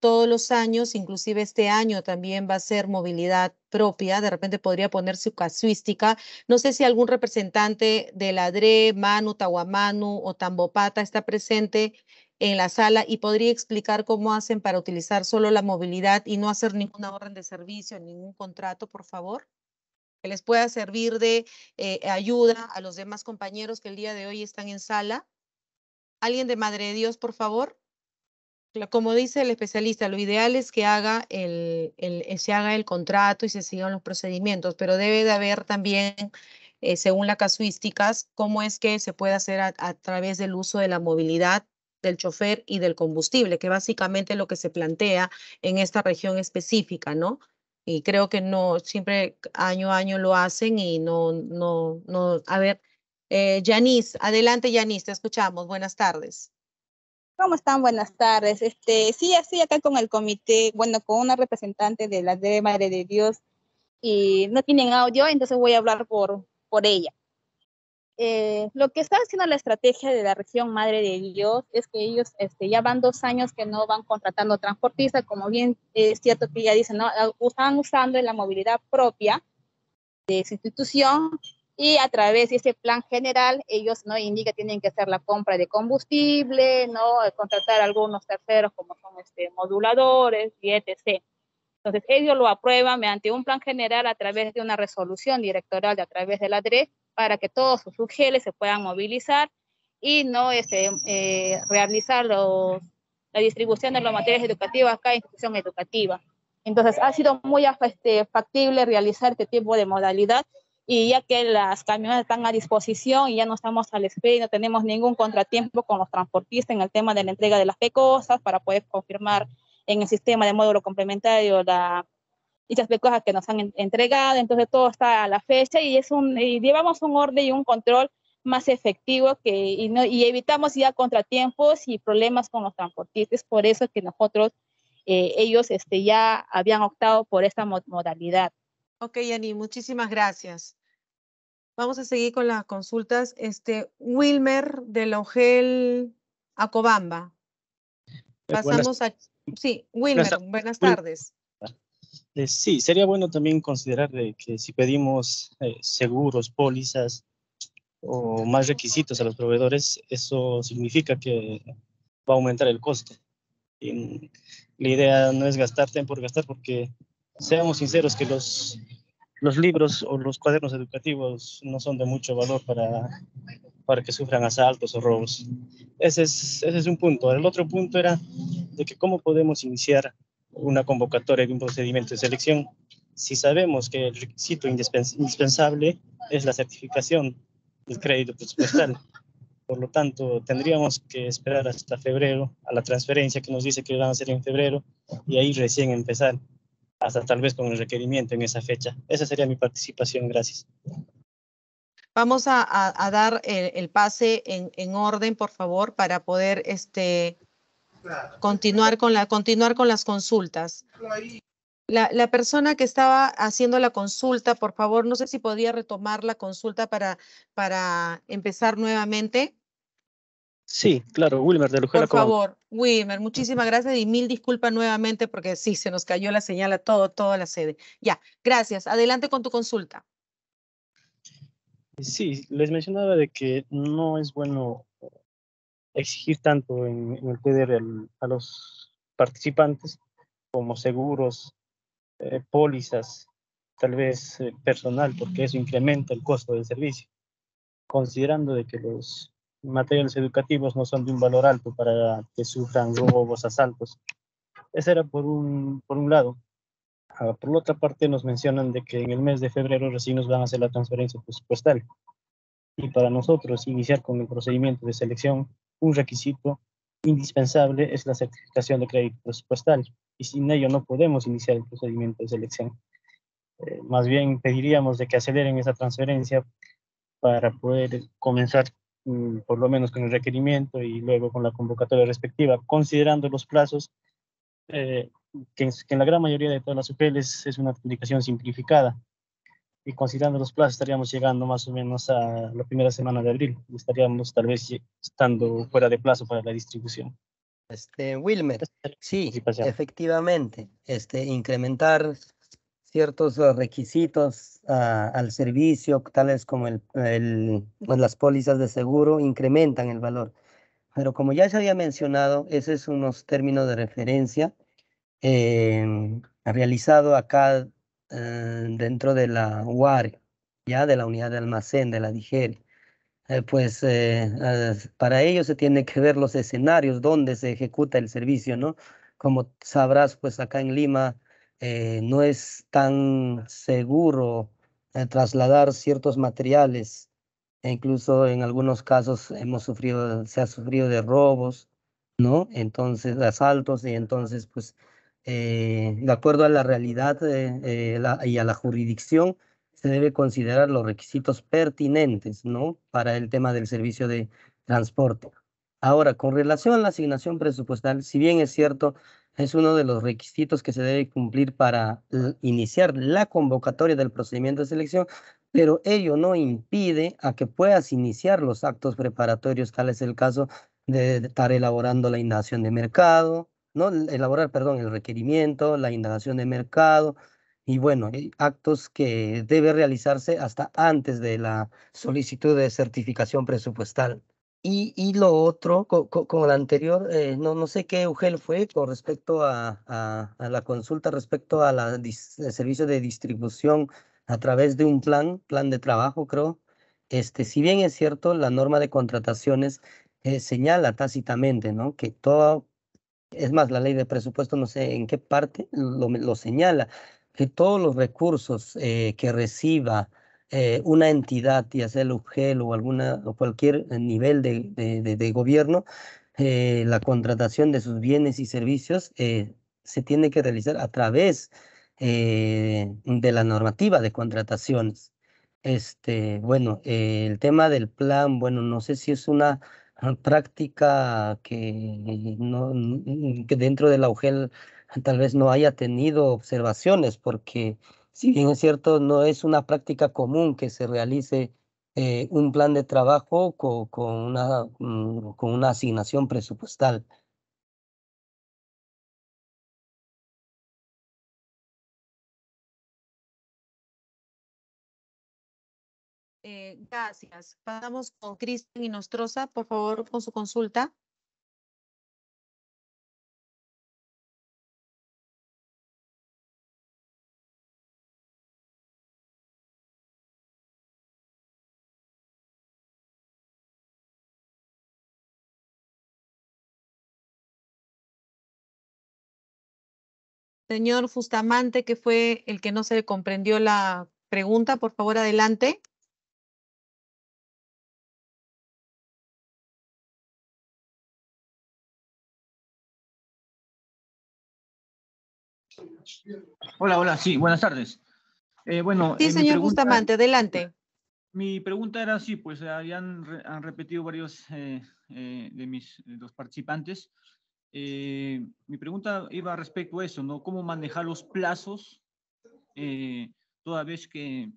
[SPEAKER 2] todos los años, inclusive este año también va a ser movilidad propia, de repente podría poner su casuística. No sé si algún representante de Ladre Manu, Tahuamanu o Tambopata está presente en la sala y podría explicar cómo hacen para utilizar solo la movilidad y no hacer ninguna orden de servicio, ningún contrato, por favor? Que les pueda servir de eh, ayuda a los demás compañeros que el día de hoy están en sala. ¿Alguien de Madre de Dios, por favor? Como dice el especialista, lo ideal es que haga el, eh, se haga el contrato y se sigan los procedimientos, pero debe de haber también eh, según las casuísticas, cómo es que se puede hacer a, través del uso de la movilidad del chofer y del combustible, que básicamente es lo que se plantea en esta región específica, ¿no? Y creo que no, siempre año a año lo hacen y no, no, no, a ver, eh, Yanis, adelante Yanis, te escuchamos, buenas tardes. ¿Cómo están? Buenas tardes.
[SPEAKER 8] Este, sí, así acá con el comité, bueno, con una representante de la de Madre de Dios y no tienen audio, entonces voy a hablar por, por ella. Eh, lo que está haciendo la estrategia de la región Madre de Dios es que ellos este, ya van dos años que no van contratando transportistas, como bien es cierto que ya dicen, ¿no? Ah, están usando la movilidad propia de su institución y a través de ese plan general ellos no indica tienen que hacer la compra de combustible, no contratar a algunos terceros como son este, moduladores y etc. Entonces ellos lo aprueban mediante un plan general a través de una resolución directoral de a través de la DRE para que todos sus UGL se puedan movilizar y no este, eh, realizar la distribución de los materiales educativos a cada institución educativa. Entonces, ha sido muy este, factible realizar este tipo de modalidad y ya que las camionetas están a disposición y ya no estamos al espera y no tenemos ningún contratiempo con los transportistas en el tema de la entrega de las PECOSAS para poder confirmar en el sistema de módulo complementario la, y las cosas que nos han entregado, entonces todo está a la fecha y, es un, llevamos un orden y un control más efectivo que, y, y evitamos ya contratiempos y problemas con los transportistas, por eso que nosotros, eh, ellos este, ya habían optado por esta modalidad.
[SPEAKER 2] Ok, Yanni, muchísimas gracias. Vamos a seguir con las consultas. Este, Wilmer de Logel Acobamba. Eh, Pasamos a... Sí, Wilmer, buenas tardes.
[SPEAKER 9] Este, sí, sería bueno también considerar que si pedimos eh, seguros, pólizas o más requisitos a los proveedores, eso significa que va a aumentar el costo. la idea no es gastar por gastar porque seamos sinceros que los, los libros o los cuadernos educativos no son de mucho valor para, para que sufran asaltos o robos. Ese es, ese es un punto. El otro punto era de que cómo podemos iniciar una convocatoria de un procedimiento de selección. Si sabemos que el requisito indispensable es la certificación del crédito presupuestal, por lo tanto, tendríamos que esperar hasta febrero a la transferencia que nos dice que van a ser en febrero y ahí recién empezar, hasta tal vez con el requerimiento en esa fecha. Esa sería mi participación. Gracias.
[SPEAKER 2] Vamos a, dar el, pase en, en, orden, por favor, para poder este, Continuar con, la, continuar con las consultas. La, la, persona que estaba haciendo la consulta, por favor, no sé si podía retomar la consulta para, para empezar nuevamente.
[SPEAKER 9] Sí, claro, Wilmer de Lujera. Por favor,
[SPEAKER 2] Wilmer, muchísimas gracias y mil disculpas nuevamente porque sí, se nos cayó la señal a todo, toda la sede. Ya, gracias. Adelante con tu consulta.
[SPEAKER 9] Sí, les mencionaba de que no es bueno exigir tanto en, el TDR a los participantes como seguros, eh, pólizas, tal vez eh, personal, porque eso incrementa el costo del servicio, considerando de que los materiales educativos no son de un valor alto para que sufran robos, asaltos. ese era por un, por un lado. Ah, por la otra parte, nos mencionan de que en el mes de febrero recién nos van a hacer la transferencia presupuestal. Y para nosotros iniciar con el procedimiento de selección un requisito indispensable es la certificación de crédito presupuestal y sin ello no podemos iniciar el procedimiento de selección. Eh, más bien pediríamos de que aceleren esa transferencia para poder comenzar mm, por lo menos con el requerimiento y luego con la convocatoria respectiva, considerando los plazos eh, que, en la gran mayoría de todas las UPLs es una adjudicación simplificada, y considerando los plazos estaríamos llegando más o menos a la primera semana de abril estaríamos tal vez estando fuera de plazo para la distribución.
[SPEAKER 4] Este, Wilmer, sí, efectivamente, este, incrementar ciertos requisitos ah, al servicio, tales como el, el, pues, las pólizas de seguro, incrementan el valor. Pero como ya se había mencionado, esos son unos términos de referencia eh, realizado acá eh, dentro de la UAR ya de la unidad de almacén de la Digeri. Eh, pues eh, para ello se tiene que ver los escenarios donde se ejecuta el servicio, ¿no? Como sabrás, pues acá en Lima no es tan seguro trasladar ciertos materiales e incluso en algunos casos hemos sufrido, se ha sufrido de robos, ¿no? Entonces, de asaltos y entonces, pues eh, de acuerdo a la realidad eh, eh, y a la jurisdicción, se debe considerar los requisitos pertinentes ¿no? para el tema del servicio de transporte. Ahora, con relación a la asignación presupuestal, si bien es cierto, es uno de los requisitos que se debe cumplir para iniciar la convocatoria del procedimiento de selección, pero ello no impide a que puedas iniciar los actos preparatorios, tal es el caso de estar elaborando la indagación de mercado, ¿no? Elaborar, perdón, el requerimiento, la indagación de mercado y, bueno, actos que debe realizarse hasta antes de la solicitud de certificación presupuestal. Y, lo otro, con, la anterior, eh, no, no sé qué UGEL fue con respecto a, a, la consulta respecto a la servicio de distribución a través de un plan, plan de trabajo, creo. Este, si bien es cierto, la norma de contrataciones eh, señala tácitamente ¿no? que todo es más, la ley de presupuesto, no sé en qué parte lo, señala, que todos los recursos eh, que reciba eh, una entidad, ya sea el UGEL o, alguna, o cualquier nivel de, gobierno, eh, la contratación de sus bienes y servicios se tiene que realizar a través de la normativa de contrataciones. Este, bueno, el tema del plan, bueno, no sé si es una práctica que, que dentro de la UGEL tal vez no haya tenido observaciones, porque si bien es cierto, no es una práctica común que se realice eh, un plan de trabajo con, una, mm, con una asignación presupuestal.
[SPEAKER 1] Gracias. Pasamos con Cristian Nostrosa, por favor, con su consulta. Señor Fustamante, que fue el que no se comprendió la pregunta, por favor, adelante. Hola, hola, sí, buenas tardes.
[SPEAKER 5] Eh, bueno, sí, eh, señor gustamante Bustamante, adelante.
[SPEAKER 6] Mi pregunta era sí, pues habían han repetido varios eh, de mis los participantes. mi pregunta iba respecto a eso, ¿no? ¿Cómo manejar los plazos toda vez que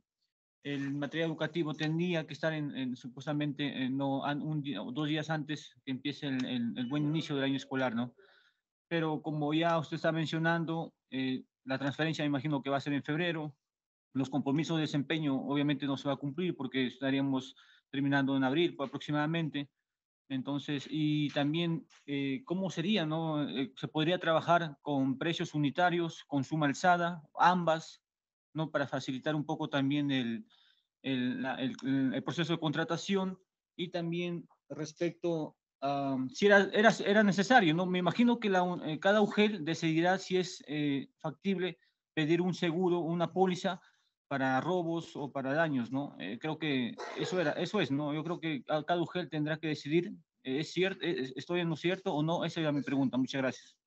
[SPEAKER 6] el material educativo tendría que estar en, supuestamente no, un, dos días antes que empiece el buen inicio del año escolar, ¿no? pero como ya usted está mencionando, eh, la transferencia me imagino que va a ser en febrero. Los compromisos de desempeño obviamente no se va a cumplir porque estaríamos terminando en abril aproximadamente. Entonces, y también, eh, ¿cómo sería? No? Eh, ¿Se podría trabajar con precios unitarios, con suma alzada, ambas, ¿no? para facilitar un poco también el, el, el proceso de contratación? Y también respecto si era, era, era, necesario, ¿no? Me imagino que eh, cada UGEL decidirá si es eh, factible pedir un seguro, una póliza para robos o para daños, ¿no? Eh, creo que eso, era, eso es, ¿no? Yo creo que cada UGEL tendrá que decidir, ¿es cierto, estoy en lo cierto o no? Esa era mi pregunta. Muchas gracias.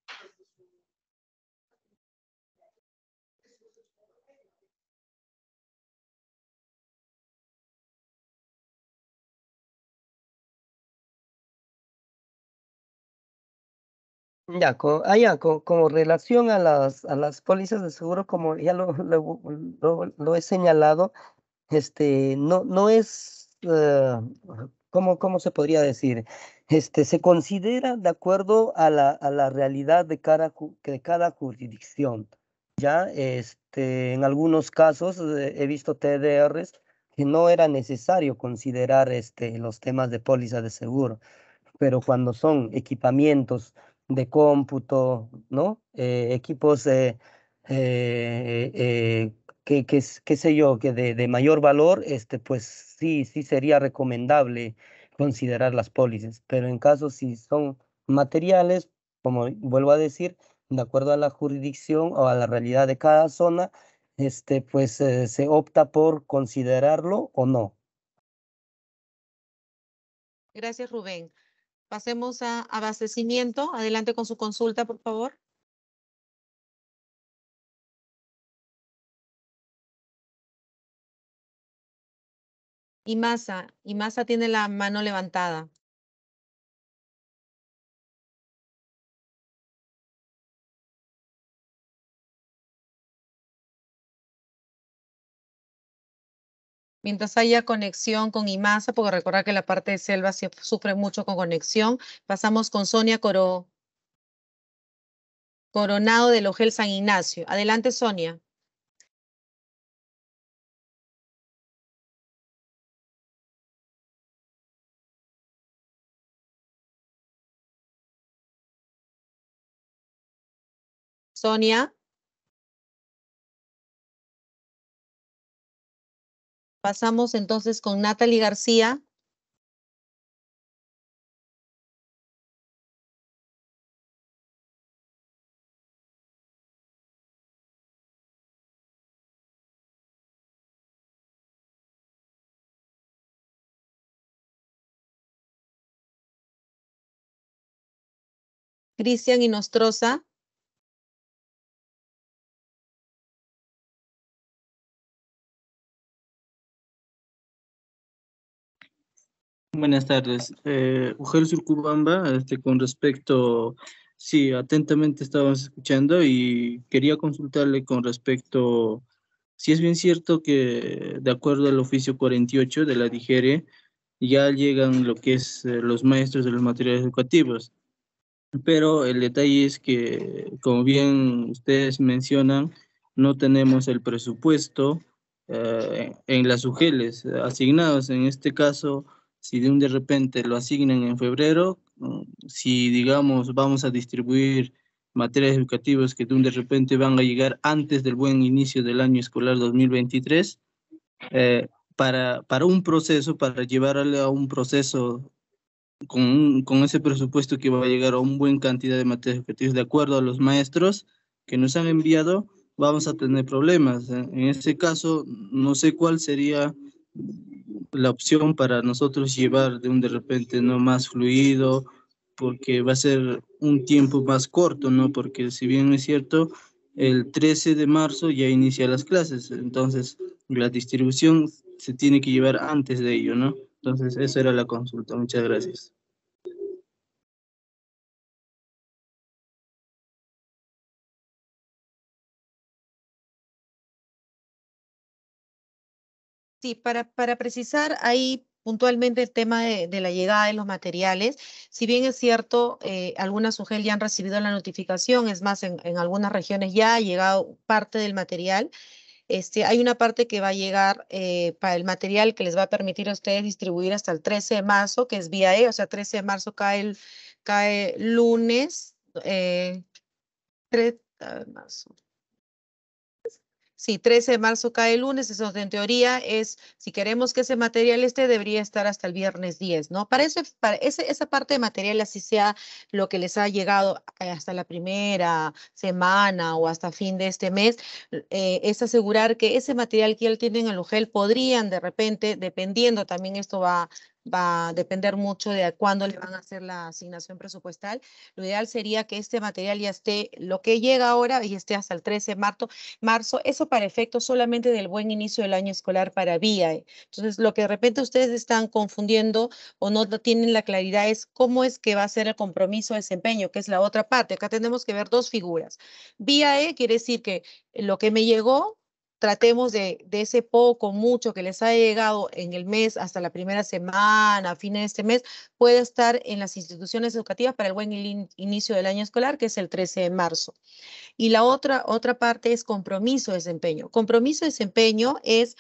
[SPEAKER 4] Ya, ah, como relación a las, a las pólizas de seguro, como ya lo, (laughs) lo, he señalado, este, no, no es, eh, ¿cómo, ¿cómo, se podría decir? Este, se considera de acuerdo a la, a la realidad de cada, de cada jurisdicción. Ya, este, en algunos casos eh, he visto TDRs que no era necesario considerar este, los temas de póliza de seguro, pero cuando son equipamientos de cómputo, ¿no? Eh, equipos eh, eh, que, que, qué sé yo, que de, mayor valor, este, pues sí, sí sería recomendable considerar las pólizas, pero en caso si son materiales, como vuelvo a decir, de acuerdo a la jurisdicción o a la realidad de cada zona, este, pues se opta por considerarlo o no.
[SPEAKER 2] Gracias, Rubén. Pasemos a abastecimiento. Adelante con su consulta, por favor.
[SPEAKER 1] Y masa, y tiene la mano levantada. Mientras haya conexión con IMASA, porque recordar que la parte de selva
[SPEAKER 2] sufre mucho con conexión, pasamos con Sonia Coro,
[SPEAKER 1] Coronado del Ogel San Ignacio. Adelante, Sonia. Sonia. Pasamos entonces con Natalie García. Cristian Inostroza. Buenas tardes. Eh, Ujel Surcubamba, este, con respecto, sí, atentamente
[SPEAKER 10] estábamos escuchando y quería consultarle con respecto, si es bien cierto que de acuerdo al oficio 48 de la Digere, ya llegan lo que es eh, los maestros de los materiales educativos. Pero el detalle es que, como bien ustedes mencionan, no tenemos el presupuesto eh, en las UGELES asignados. En este caso, si de un de repente lo asignan en febrero, si digamos vamos a distribuir materias educativas que de un de repente van a llegar antes del buen inicio del año escolar 2023, eh, para, para un proceso, para llevarle a un proceso con, ese presupuesto que va a llegar a un buen cantidad de materias educativas, de acuerdo a los maestros que nos han enviado, vamos a tener problemas. En ese caso, no sé cuál sería la opción para nosotros llevar de un de repente no más fluido, porque va a ser un tiempo más corto, ¿no? Porque si bien es cierto, el 13 de marzo ya inicia las clases, entonces la distribución se tiene que llevar antes de ello, ¿no? Entonces, esa era la consulta.
[SPEAKER 1] Muchas gracias. Sí, para, para precisar ahí puntualmente el tema de, la
[SPEAKER 2] llegada de los materiales. Si bien es cierto, eh, algunas UGEL ya han recibido la notificación, es más, en, algunas regiones ya ha llegado parte del material. Este, hay una parte que va a llegar eh, para el material que les va a permitir a ustedes distribuir hasta el 13 de marzo, que es vía E, o sea, 13 de marzo cae, cae lunes, eh, de ah, marzo, Sí, 13 de marzo cae el lunes, eso en teoría es, si queremos que ese material esté, debería estar hasta el viernes 10, ¿no? Para, para esa parte de material, así sea lo que les ha llegado eh, hasta la primera semana o hasta fin de este mes, eh, es asegurar que ese material que ya tienen en el UGEL podrían de repente, dependiendo, también esto va va a depender mucho de cuándo le van a hacer la asignación presupuestal. Lo ideal sería que este material ya esté, lo que llega ahora, y esté hasta el 13 de marzo, eso para efecto solamente del buen inicio del año escolar para VIAE. ¿eh? Entonces, lo que de repente ustedes están confundiendo o no tienen la claridad es cómo es que va a ser el compromiso de desempeño, que es la otra parte. Acá tenemos que ver dos figuras. VIAE quiere decir que lo que me llegó tratemos de, ese poco, mucho que les ha llegado en el mes, hasta la primera semana, a fines de este mes, puede estar en las instituciones educativas para el buen inicio del año escolar, que es el 13 de marzo. Y la otra, otra parte es compromiso desempeño. Compromiso desempeño es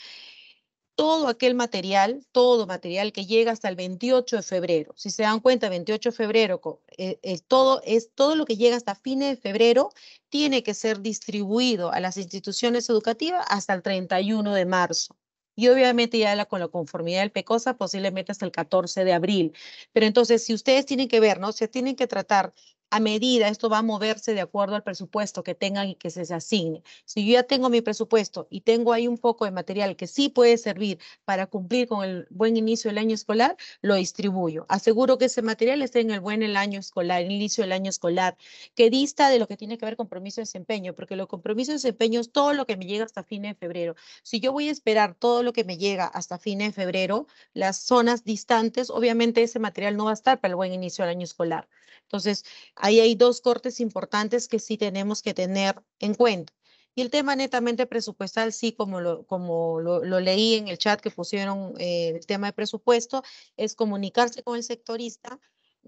[SPEAKER 2] todo aquel material, todo material que llega hasta el 28 de febrero. Si se dan cuenta, 28 de febrero, eh, todo, es, todo lo que llega hasta fines de febrero tiene que ser distribuido a las instituciones educativas hasta el 31 de marzo. Y obviamente ya con la conformidad del PECOSA posiblemente hasta el 14 de abril. Pero entonces, si ustedes tienen que ver, ¿no? Se tienen que tratar a medida, esto va a moverse de acuerdo al presupuesto que tengan y que se asigne. Si yo ya tengo mi presupuesto y tengo ahí un poco de material que sí puede servir para cumplir con el buen inicio del año escolar, lo distribuyo. Aseguro que ese material esté en el buen año escolar, el inicio del año escolar, que dista de lo que tiene que ver compromiso de desempeño, porque los compromisos de desempeño es todo lo que me llega hasta fin de febrero. Si yo voy a esperar todo lo que me llega hasta fin de febrero, las zonas distantes, obviamente ese material no va a estar para el buen inicio del año escolar. Entonces, Ahí hay dos cortes importantes que sí tenemos que tener en cuenta. Y el tema netamente presupuestal, sí, como lo, como lo, leí en el chat que pusieron eh, el tema de presupuesto, es comunicarse con el sectorista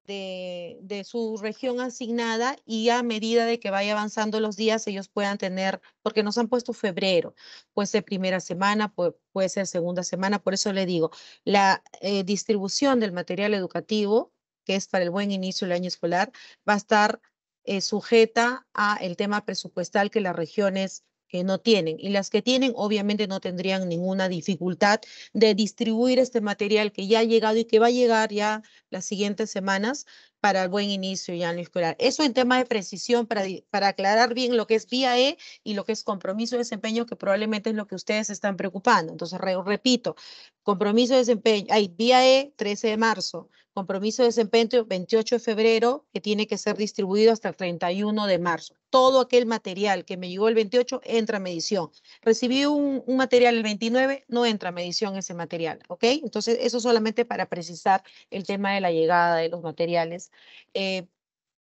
[SPEAKER 2] de, de, su región asignada y a medida de que vaya avanzando los días, ellos puedan tener, porque nos han puesto febrero, puede ser primera semana, puede, ser segunda semana, por eso le digo, la eh, distribución del material educativo que es para el buen inicio del año escolar, va a estar eh, sujeta a el tema presupuestal que las regiones eh, no tienen. Y las que tienen, obviamente, no tendrían ninguna dificultad de distribuir este material que ya ha llegado y que va a llegar ya las siguientes semanas para el buen inicio y año escolar. Eso en tema de precisión, para, para aclarar bien lo que es vía E y lo que es compromiso de desempeño, que probablemente es lo que ustedes están preocupando. Entonces, repito, compromiso de desempeño, hay vía E, 13 de marzo, Compromiso de desempeño 28 de febrero, que tiene que ser distribuido hasta el 31 de marzo. Todo aquel material que me llegó el 28 entra a medición. Recibí un, material el 29, no entra a medición ese material, ¿ok? Entonces, eso solamente para precisar el tema de la llegada de los materiales. Eh,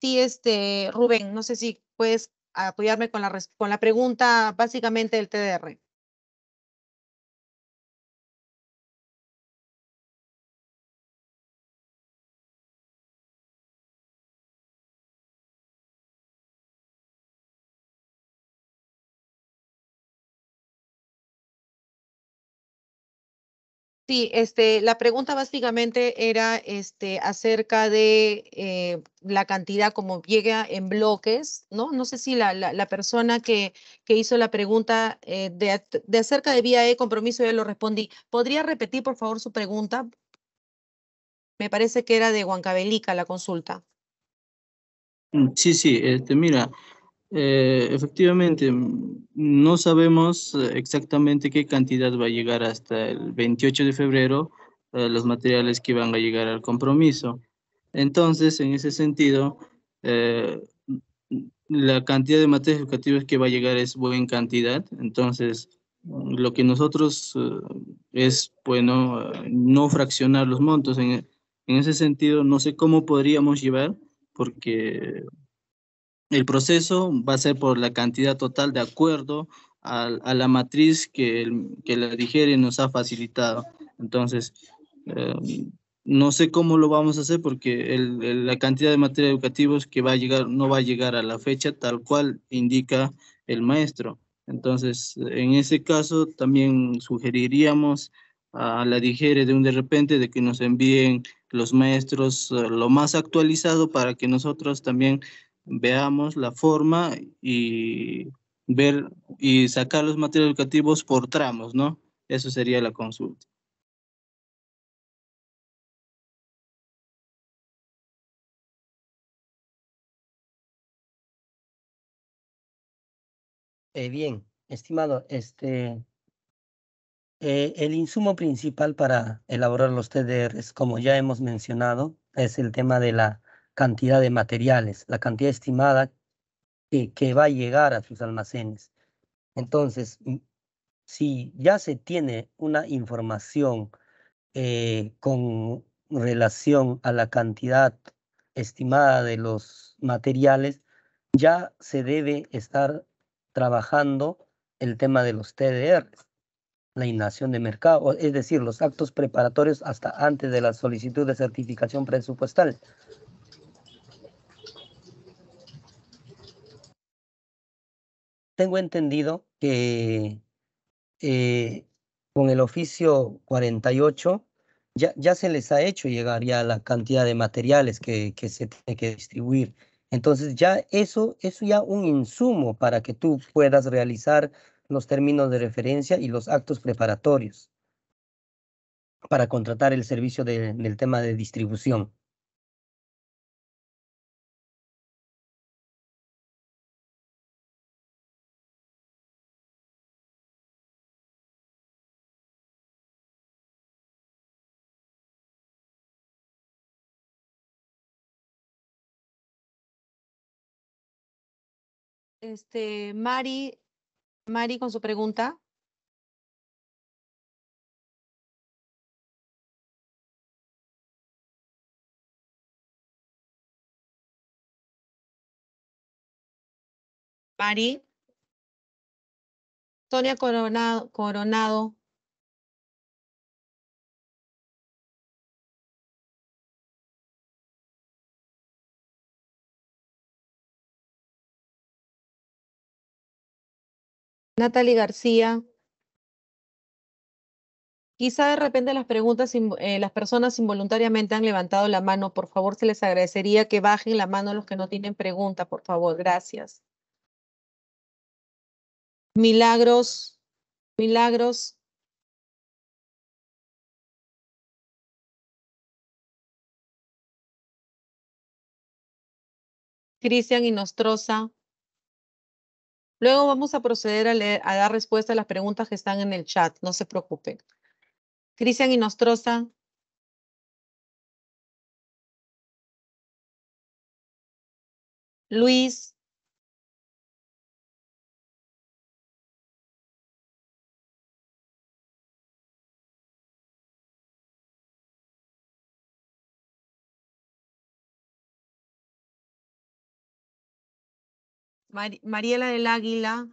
[SPEAKER 2] sí, este, Rubén, no sé si puedes
[SPEAKER 1] apoyarme con la, con la pregunta básicamente del TDR. Sí, este, la pregunta básicamente era este,
[SPEAKER 2] acerca de eh, la cantidad, como llega en bloques, ¿no? No sé si la, la, persona que, que, hizo la pregunta eh, de, acerca de vía E compromiso ya lo respondí. ¿Podría repetir, por favor, su pregunta? Me parece que era de Huancabelica la consulta.
[SPEAKER 10] Mm, sí, sí, este, mira, eh, efectivamente, mm, no sabemos eh, exactamente qué cantidad va a llegar hasta el 28 de febrero eh, los materiales que van a llegar al compromiso. Entonces, en ese sentido, la cantidad de materiales educativos que va a llegar es buena cantidad. Entonces, mm, lo que nosotros es, bueno, no fraccionar los montos. En, en ese sentido, no sé cómo podríamos llevar, porque el proceso va a ser por la cantidad total de acuerdo a, la matriz que, la Digere nos ha facilitado. Entonces, eh, no sé cómo lo vamos a hacer porque la cantidad de materia educativos que va a llegar no va a llegar a la fecha tal cual indica el maestro. Entonces, en ese caso, también sugeriríamos a la Digere de un de repente de que nos envíen los maestros eh, lo más actualizado para que nosotros también veamos la forma y ver y sacar los materiales educativos por tramos, ¿no?
[SPEAKER 1] Eso sería la consulta.
[SPEAKER 4] Eh, bien, estimado, este, eh, el insumo principal para elaborar los TDRs, como ya hemos mencionado, es el tema de la cantidad de materiales, la cantidad estimada que, va a llegar a sus almacenes. Entonces, mm, si ya se tiene una información eh, con relación a la cantidad estimada de los materiales, ya se debe estar trabajando el tema de los TDR, la inacción de mercado, es decir, los actos preparatorios hasta antes de la solicitud de certificación presupuestal. tengo entendido que eh, con el oficio 48 ya, ya, se les ha hecho llegar ya la cantidad de materiales que, que, se tiene que distribuir. Entonces ya eso, es ya un insumo para que tú puedas realizar los términos de referencia y los actos preparatorios para contratar el servicio del tema de distribución.
[SPEAKER 1] Este, Mari, Mari con su pregunta. Mari. Sonia Coronado, Coronado. Natalie García.
[SPEAKER 2] Quizá de repente las preguntas, eh, las personas involuntariamente han levantado la mano. Por favor, se les agradecería que bajen la mano a los que no tienen pregunta, por favor. Gracias.
[SPEAKER 1] Milagros, milagros. Cristian Nostrosa.
[SPEAKER 5] Luego vamos a proceder a, dar respuesta a las preguntas que están en el chat, no se
[SPEAKER 1] preocupen. Cristian Inostrosa. Luis. Mariela del Águila.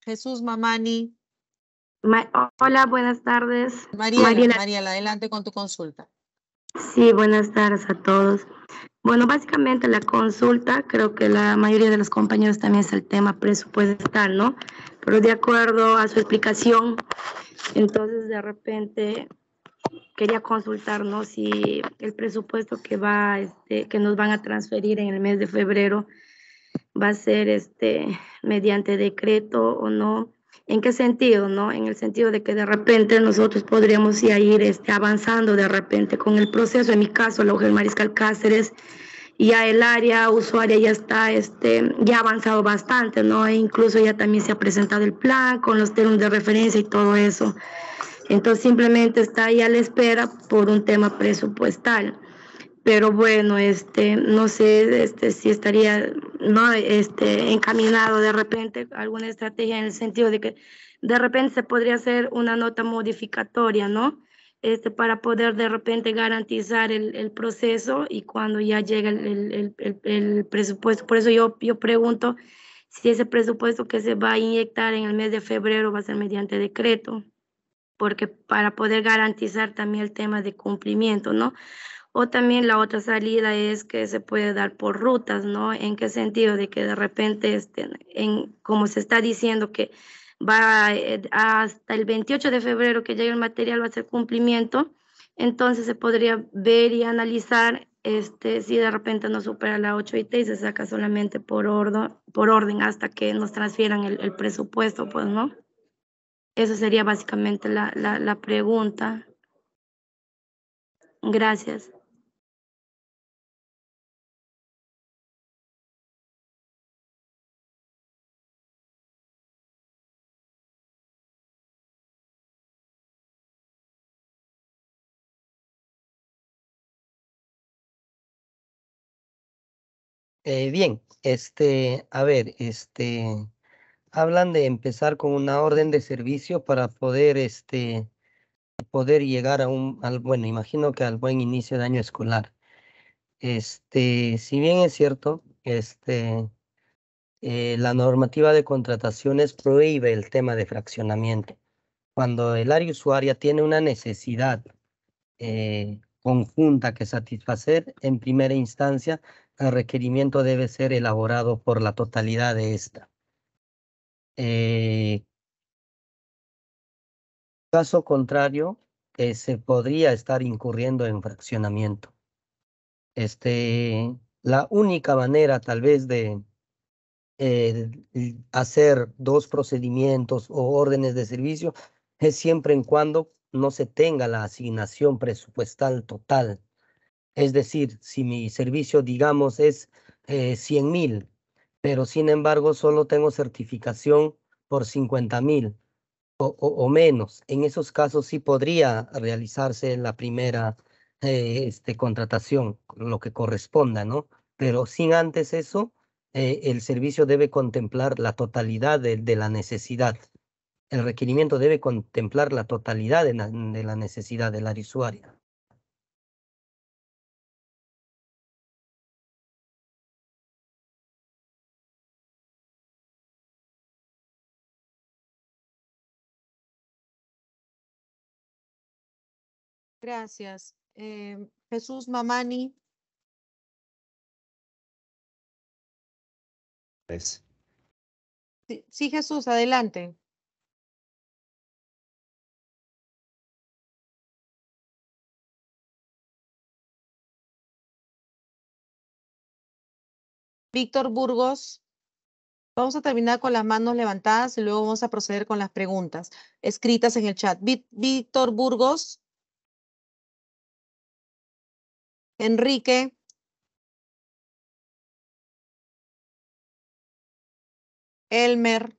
[SPEAKER 1] Jesús Mamani.
[SPEAKER 2] Hola, buenas tardes.
[SPEAKER 1] Mariela,
[SPEAKER 2] adelante con tu consulta.
[SPEAKER 11] Sí, buenas tardes a todos. Bueno, básicamente la consulta, creo que la mayoría de los compañeros también es el tema presupuestal, ¿no? Pero de acuerdo a su explicación, entonces de repente quería consultarnos si el presupuesto que va, este, que nos van a transferir en el mes de febrero va a ser este mediante decreto o no. ¿En qué sentido, no? En el sentido de que de repente nosotros podríamos ir este, avanzando de repente con el proceso. En mi caso, la Mujer Mariscal Cáceres, ya el área usuaria ya está, este, ya ha avanzado bastante, ¿no? E incluso ya también se ha presentado el plan con los términos de referencia y todo eso. Entonces simplemente está ahí a la espera por un tema presupuestal. Pero bueno, este, no sé este, si estaría ¿no? este, encaminado de repente alguna estrategia en el sentido de que de repente se podría hacer una nota modificatoria, ¿no? Este, para poder de repente garantizar el, proceso y cuando ya llega el, presupuesto. Por eso yo, yo pregunto si ese presupuesto que se va a inyectar en el mes de febrero va a ser mediante decreto porque para poder garantizar también el tema de cumplimiento, ¿no? O también la otra salida es que se puede dar por rutas, ¿no? ¿En qué sentido? De que de repente, este, en, como se está diciendo que va eh, hasta el 28 de febrero que llegue el material, va a ser cumplimiento, entonces se podría ver y analizar este, si de repente no supera la 8IT y se saca solamente por, por orden hasta que nos transfieran el, el presupuesto, pues, ¿no? Esa sería básicamente la, la, pregunta.
[SPEAKER 1] Gracias.
[SPEAKER 4] Eh, bien, este, a ver, este, hablan de empezar con una orden de servicio para poder, este, poder llegar a un, al, bueno, imagino que al buen inicio de año escolar. Este, si bien es cierto, este, eh, la normativa de contrataciones prohíbe el tema de fraccionamiento. Cuando el área usuaria tiene una necesidad eh, conjunta que satisfacer, en primera instancia, el requerimiento debe ser elaborado por la totalidad de esta. Eh, caso contrario, eh, se podría estar incurriendo en fraccionamiento. Este, la única manera tal vez de eh, hacer dos procedimientos o órdenes de servicio es siempre en cuando no se tenga la asignación presupuestal total. Es decir, si mi servicio, digamos, es 100 mil pero sin embargo solo tengo certificación por 50 mil o, menos. En esos casos sí podría realizarse la primera eh, este, contratación, lo que corresponda, ¿no? Pero sin antes eso, eh, el servicio debe contemplar la totalidad de, la necesidad. El requerimiento debe contemplar la totalidad de, la, de la necesidad del usuaria.
[SPEAKER 1] Gracias. Eh, Jesús Mamani. Pues. sí, Jesús, adelante. Víctor
[SPEAKER 2] Burgos. Vamos a terminar con las manos levantadas y luego vamos a proceder con las preguntas
[SPEAKER 1] escritas en el chat. Víctor Burgos. Enrique. Elmer.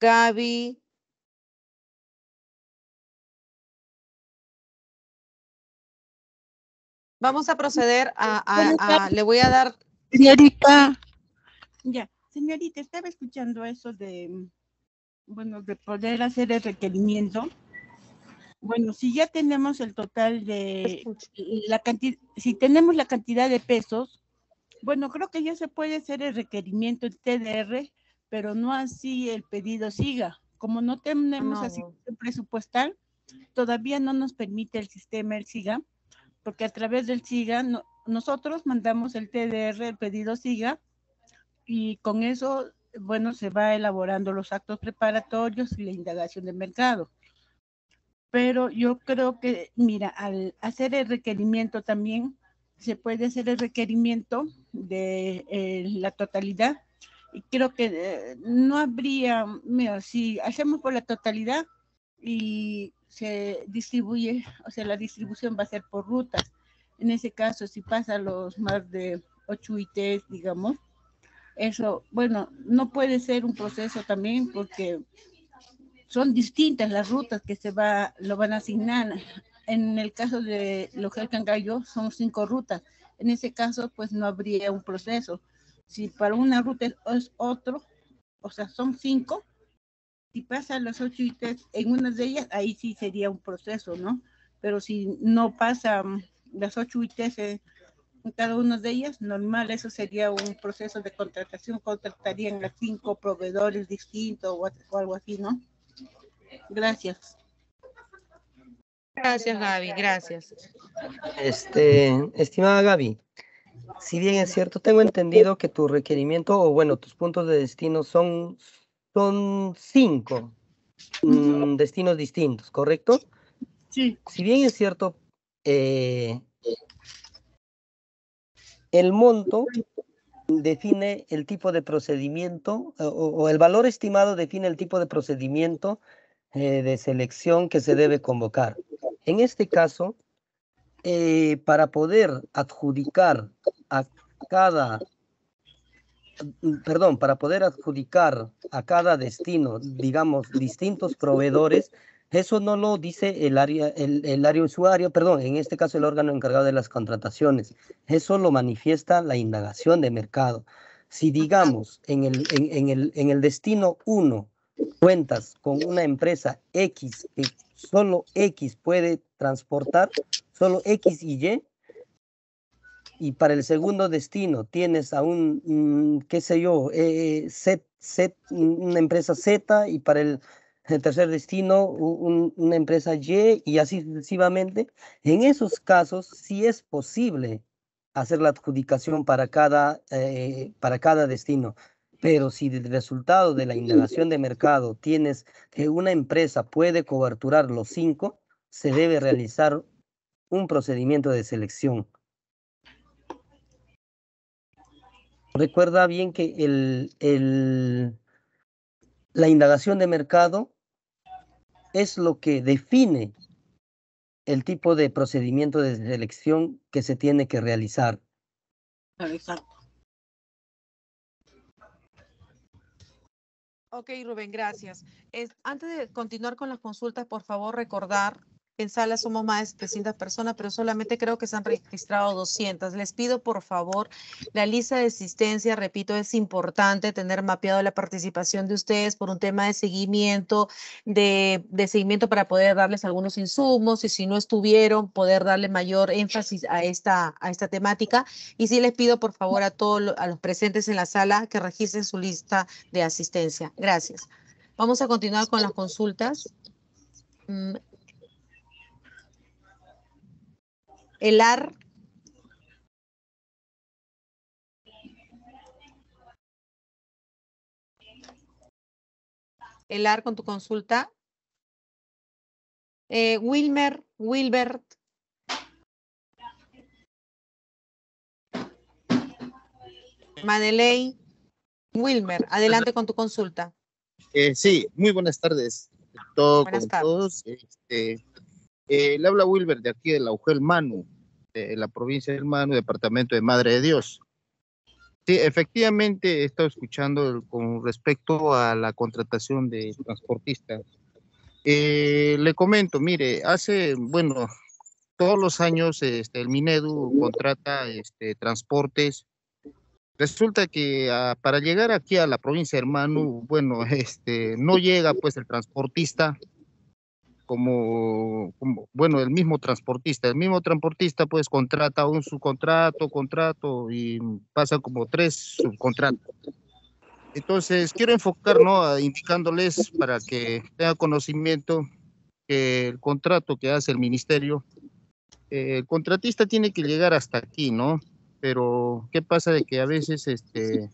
[SPEAKER 1] Gaby. Vamos a proceder a, le voy a dar. Señorita.
[SPEAKER 7] Ya, señorita, estaba escuchando eso de bueno, de poder hacer el requerimiento. Bueno, si ya tenemos el total de la cantidad, si tenemos la cantidad de pesos, bueno, creo que ya se puede hacer el requerimiento el TDR, pero no así el pedido siga. Como no tenemos así asignación presupuestal, todavía no nos permite el sistema el SIGA, porque a través del SIGA nosotros mandamos el TDR, el pedido SIGA, y con eso bueno, se va elaborando los actos preparatorios y la indagación de mercado. Pero yo creo que, mira, al hacer el requerimiento también, se puede hacer el requerimiento de eh, la totalidad. Y creo que eh, no habría, mira, si hacemos por la totalidad y se distribuye, o sea, la distribución va a ser por rutas. En ese caso, si pasa los más de 8 ITs, digamos, eso, bueno, no puede ser un proceso también porque son distintas las rutas que se va, lo van a asignar. En el caso de los Cangallo son cinco rutas. En ese caso, pues no habría un proceso. Si para una ruta es otro, o sea, son cinco, si pasan las ocho y en una de ellas, ahí sí sería un proceso, ¿no? Pero si no pasan las ocho y cada uno de ellas, normal, eso sería un proceso de contratación, contratarían a cinco proveedores distintos o, algo así, ¿no?
[SPEAKER 2] Gracias. Gracias, Gaby, gracias.
[SPEAKER 4] Este, estimada Gaby, si bien es cierto, tengo entendido que tu requerimiento o bueno, tus puntos de destino son, son cinco mm, destinos distintos, ¿correcto? Sí. Si bien es cierto, eh, el monto define el tipo de procedimiento o, el valor estimado define el tipo de procedimiento eh, de selección que se debe convocar. En este caso, eh, para poder adjudicar a cada, perdón, para poder adjudicar a cada destino, digamos, distintos proveedores, eso no lo dice el área, el, área usuario, perdón, en este caso el órgano encargado de las contrataciones. Eso lo manifiesta la indagación de mercado. Si digamos en el, el, en el destino 1 cuentas con una empresa X que solo X puede transportar, solo X y Y, y para el segundo destino tienes a un, mm, qué sé yo, eh, eh, Z, una empresa Z y para el el tercer destino, una empresa Y y así sucesivamente. En esos casos, sí es posible hacer la adjudicación para cada, eh, para cada destino. Pero si el resultado de la indagación de mercado tienes que una empresa puede coberturar los cinco, se debe realizar un procedimiento de selección. Recuerda bien que el, el la indagación de mercado es lo que define el tipo de procedimiento de selección que se tiene que realizar.
[SPEAKER 2] Exacto. Ok, Rubén, gracias. Es, antes de continuar con las consultas, por favor, recordar en sala somos más de 700 personas, pero solamente creo que se han registrado 200. Les pido, por favor, la lista de asistencia, repito, es importante tener mapeado la participación de ustedes por un tema de seguimiento, de, seguimiento para poder darles algunos insumos y si no estuvieron, poder darle mayor énfasis a esta, a esta temática. Y sí les pido, por favor, a todos a los presentes en la sala que registren su lista de asistencia. Gracias. Vamos a continuar con las consultas. Mm,
[SPEAKER 5] Elar, Elar, con tu consulta. Eh, Wilmer, Wilbert.
[SPEAKER 2] Madeley, Wilmer, adelante con tu consulta.
[SPEAKER 12] Eh, sí, muy buenas tardes. Todo, buenas todos. Este, eh, le habla Wilbert de aquí del UGEL Manu. Este, en la provincia de Hermano, departamento de Madre de Dios. Sí, efectivamente he estado escuchando con respecto a la contratación de transportistas. Eh, le comento, mire, hace, bueno, todos los años este, el Minedu contrata este, transportes. Resulta que ah, para llegar aquí a la provincia de Hermano, bueno, este, no llega pues el transportista como, bueno, el mismo transportista. El mismo transportista pues contrata un subcontrato, contrato y pasa como tres subcontratos. Entonces, quiero enfocar, ¿no? Indicándoles para que tengan conocimiento que el contrato que hace el ministerio, eh, el contratista tiene que llegar hasta aquí, ¿no? Pero, ¿qué pasa de que a veces este,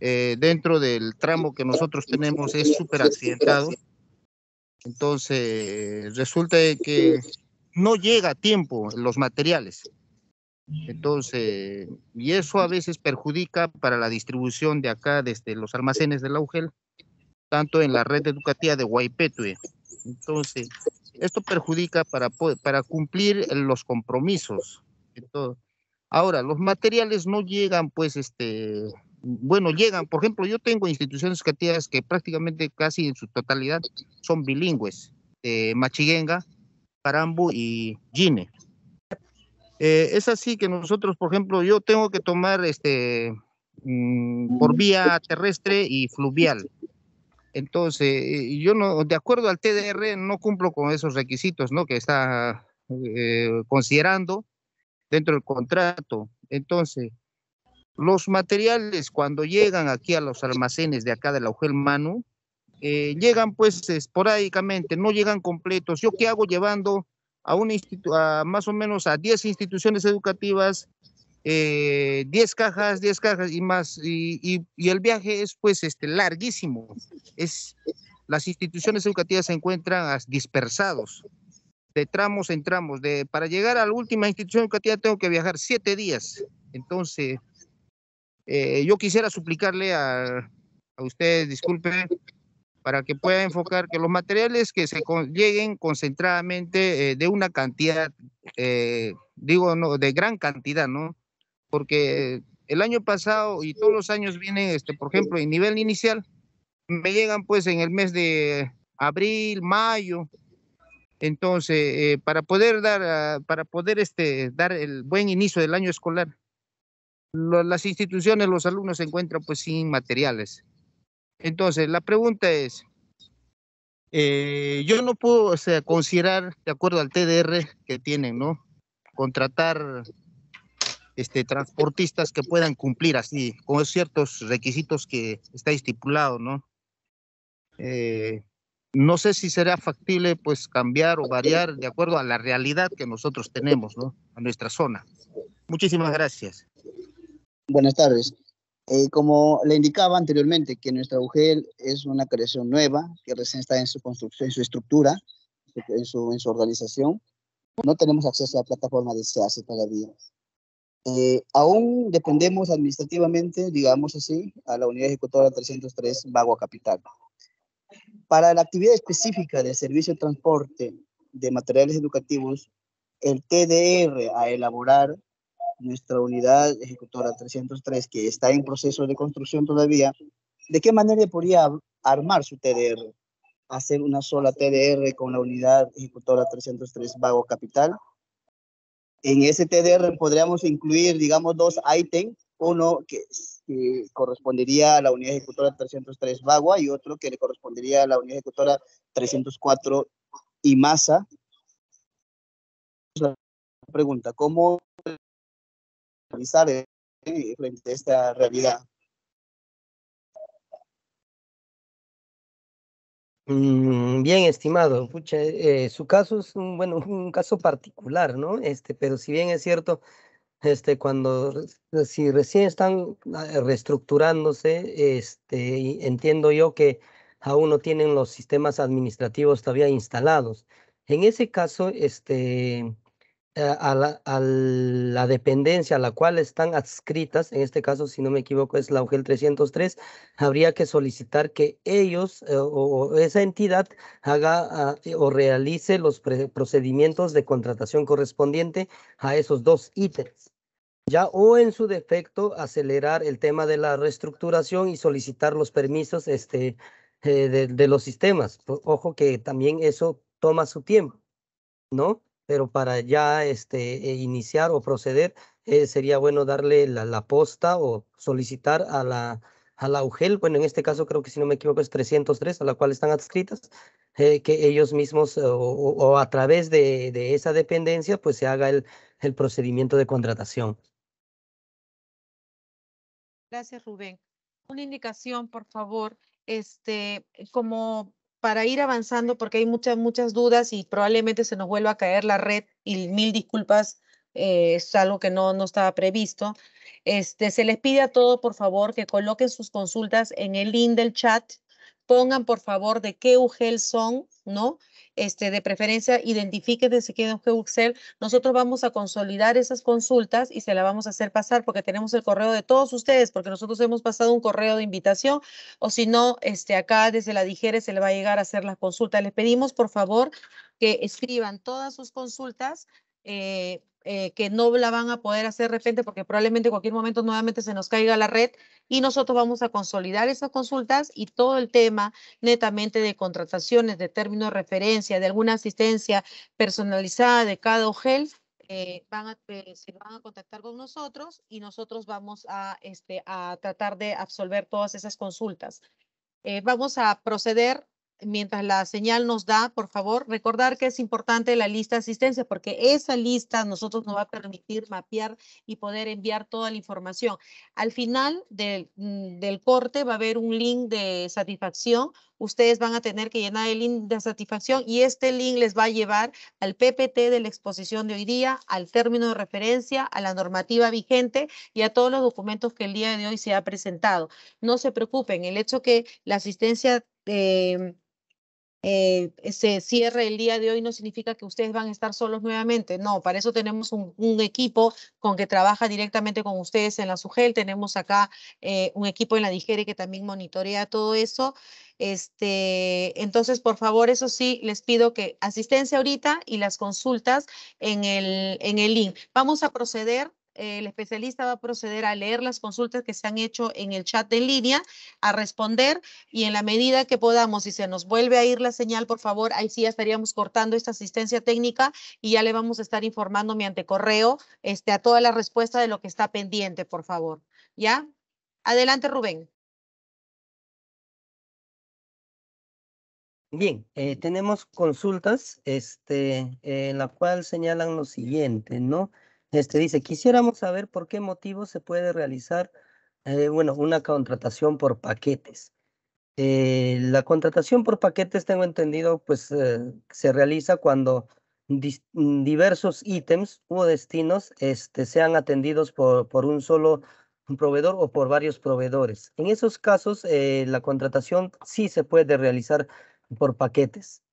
[SPEAKER 12] eh, dentro del tramo que nosotros tenemos es súper accidentado? Entonces, resulta que no llega a tiempo los materiales. Entonces, y eso a veces perjudica para la distribución de acá desde los almacenes de la UGEL, tanto en la red educativa de Guaypetue. Entonces, esto perjudica para, para cumplir los compromisos. ahora, los materiales no llegan pues este, bueno, llegan, por ejemplo, yo tengo instituciones educativas que prácticamente casi en su totalidad son bilingües, eh, Machiguenga, Parambu y Gine. Eh, es así que nosotros, por ejemplo, yo tengo que tomar este mm, por vía terrestre y fluvial. Entonces, eh, yo no, de acuerdo al TDR, no cumplo con esos requisitos, ¿no? Que está considerando dentro del contrato. Entonces, los materiales cuando llegan aquí a los almacenes de acá de la UGEL Manu, eh, llegan pues esporádicamente, no llegan completos. ¿Yo qué hago llevando a, un a más o menos a 10 instituciones educativas, 10 eh, cajas, 10 cajas y más? Y, el viaje es pues este, larguísimo. Es, las instituciones educativas se encuentran dispersados de tramos en tramos. De, para llegar a la última institución educativa tengo que viajar 7 días. Entonces, eh, yo quisiera suplicarle a, ustedes, disculpen, para que pueda enfocar que los materiales que se lleguen concentradamente eh, de una cantidad, eh, digo, no, de gran cantidad, ¿no? Porque el año pasado y todos los años vienen, este, por ejemplo, en nivel inicial, me llegan pues en el mes de abril, mayo. Entonces, para poder dar, ah, para poder este, dar el buen inicio del año escolar, las instituciones, los alumnos se encuentran pues sin materiales. Entonces, la pregunta es, eh, yo no puedo considerar, de acuerdo al TDR que tienen, ¿no? Contratar este, transportistas que puedan cumplir así, con ciertos requisitos que está estipulado, ¿no? Eh, no sé si será factible pues cambiar o variar de acuerdo a la realidad que nosotros tenemos, ¿no? A nuestra zona. Muchísimas gracias.
[SPEAKER 3] Buenas tardes. Eh, como le indicaba anteriormente, que nuestra UGEL es una creación nueva, que recién está en su construcción, en su estructura, en su, en su organización. No tenemos acceso a la plataforma de SEASE todavía. Eh, aún dependemos administrativamente, digamos así, a la unidad ejecutora 303 Bagua Capital. Para la actividad específica del servicio de transporte de materiales educativos, el TDR a elaborar nuestra unidad ejecutora 303, que está en proceso de construcción todavía, ¿de qué manera podría armar su TDR? ¿Hacer una sola TDR con la unidad ejecutora 303 Vago Capital? En ese TDR podríamos incluir, digamos, dos ítems, uno que, correspondería a la unidad ejecutora 303 vago y otro que le correspondería a la unidad ejecutora 304 Imasa. La pregunta,
[SPEAKER 1] ¿cómo realizar eh, esta realidad.
[SPEAKER 4] Mm, bien, estimado, eh, su caso es un, bueno, (laughs) un caso particular, ¿no? Este, pero si bien es cierto, este, cuando si recién están ah, reestructurándose, este, entiendo yo que aún no tienen los sistemas administrativos todavía instalados. En ese caso, este, eh, a la, a la, dependencia a la cual están adscritas, en este caso, si no me equivoco, es la UGEL 303, habría que solicitar que ellos eh, o esa entidad haga ah, eh, o realice los procedimientos de contratación correspondiente a esos dos ítems. Ya o en su defecto, acelerar el tema de la reestructuración y solicitar los permisos este, de los sistemas. Ojo que también eso toma su tiempo, ¿no? pero para ya este, iniciar o proceder, eh, sería bueno darle la, posta o solicitar a la, a la UGEL, bueno, en este caso creo que si no me equivoco es 303, a la cual están adscritas, eh, que ellos mismos o, a través de, esa dependencia, pues se haga el, el procedimiento de contratación.
[SPEAKER 2] Gracias, Rubén. Una indicación, por favor, este, como para ir avanzando, porque hay muchas, muchas dudas y probablemente se nos vuelva a caer la red y mil disculpas, eh, es algo que no, no estaba previsto. Este, se les pide a todos, por favor, que coloquen sus consultas en el link del chat pongan por favor de qué UGEL son, ¿no? Este, de preferencia, identifiquen desde qué UGEL. Nosotros vamos a consolidar esas consultas y se las vamos a hacer pasar porque tenemos el correo de todos ustedes, porque nosotros hemos pasado un correo de invitación o si no, este, acá desde la dijere se le va a llegar a hacer las consultas. Les pedimos por favor que escriban todas sus consultas. Eh, eh, que no la van a poder hacer de repente porque probablemente en cualquier momento nuevamente se nos caiga la red y nosotros vamos a consolidar esas consultas y todo el tema netamente de contrataciones, de términos de referencia, de alguna asistencia personalizada de cada OGEL, eh, van eh, se van a contactar con nosotros y nosotros vamos a, este, a tratar de absolver todas esas consultas. vamos a proceder mientras la señal nos da, por favor, recordar que es importante la lista de asistencia porque esa lista nosotros nos va a permitir mapear y poder enviar toda la información. Al final del, mm, del corte va a haber un link de satisfacción. Ustedes van a tener que llenar el link de satisfacción y este link les va a llevar al PPT de la exposición de hoy día, al término de referencia, a la normativa vigente y a todos los documentos que el día de hoy se ha presentado. No se preocupen, el hecho que la asistencia... Em, eh, se cierre el día de hoy no significa que ustedes van a estar solos nuevamente. No, para eso tenemos un, equipo con que trabaja directamente con ustedes en la SUGEL. Tenemos acá eh, un equipo en la Digere que también monitorea todo eso. Este, entonces, por favor, eso sí, les pido que asistencia ahorita y las consultas en el, en el link. Vamos a proceder el especialista va a proceder a leer las consultas que se han hecho en el chat en línea, a responder y en la medida que podamos, si se nos vuelve a ir la señal, por favor, ahí sí ya estaríamos cortando esta asistencia técnica y ya le vamos a estar informando mediante correo este, a toda la respuesta de lo que está pendiente, por favor. ¿Ya? Adelante, Rubén.
[SPEAKER 4] Bien, eh, tenemos consultas, este, en la cual señalan lo siguiente, ¿no? Este dice, quisiéramos saber por qué motivo se puede realizar, eh, bueno, una contratación por paquetes. Eh, la contratación por paquetes, tengo entendido, pues eh, se realiza cuando mm, diversos ítems o destinos este, sean atendidos por, por un solo proveedor o por varios proveedores. En esos casos, la contratación sí se puede realizar por paquetes.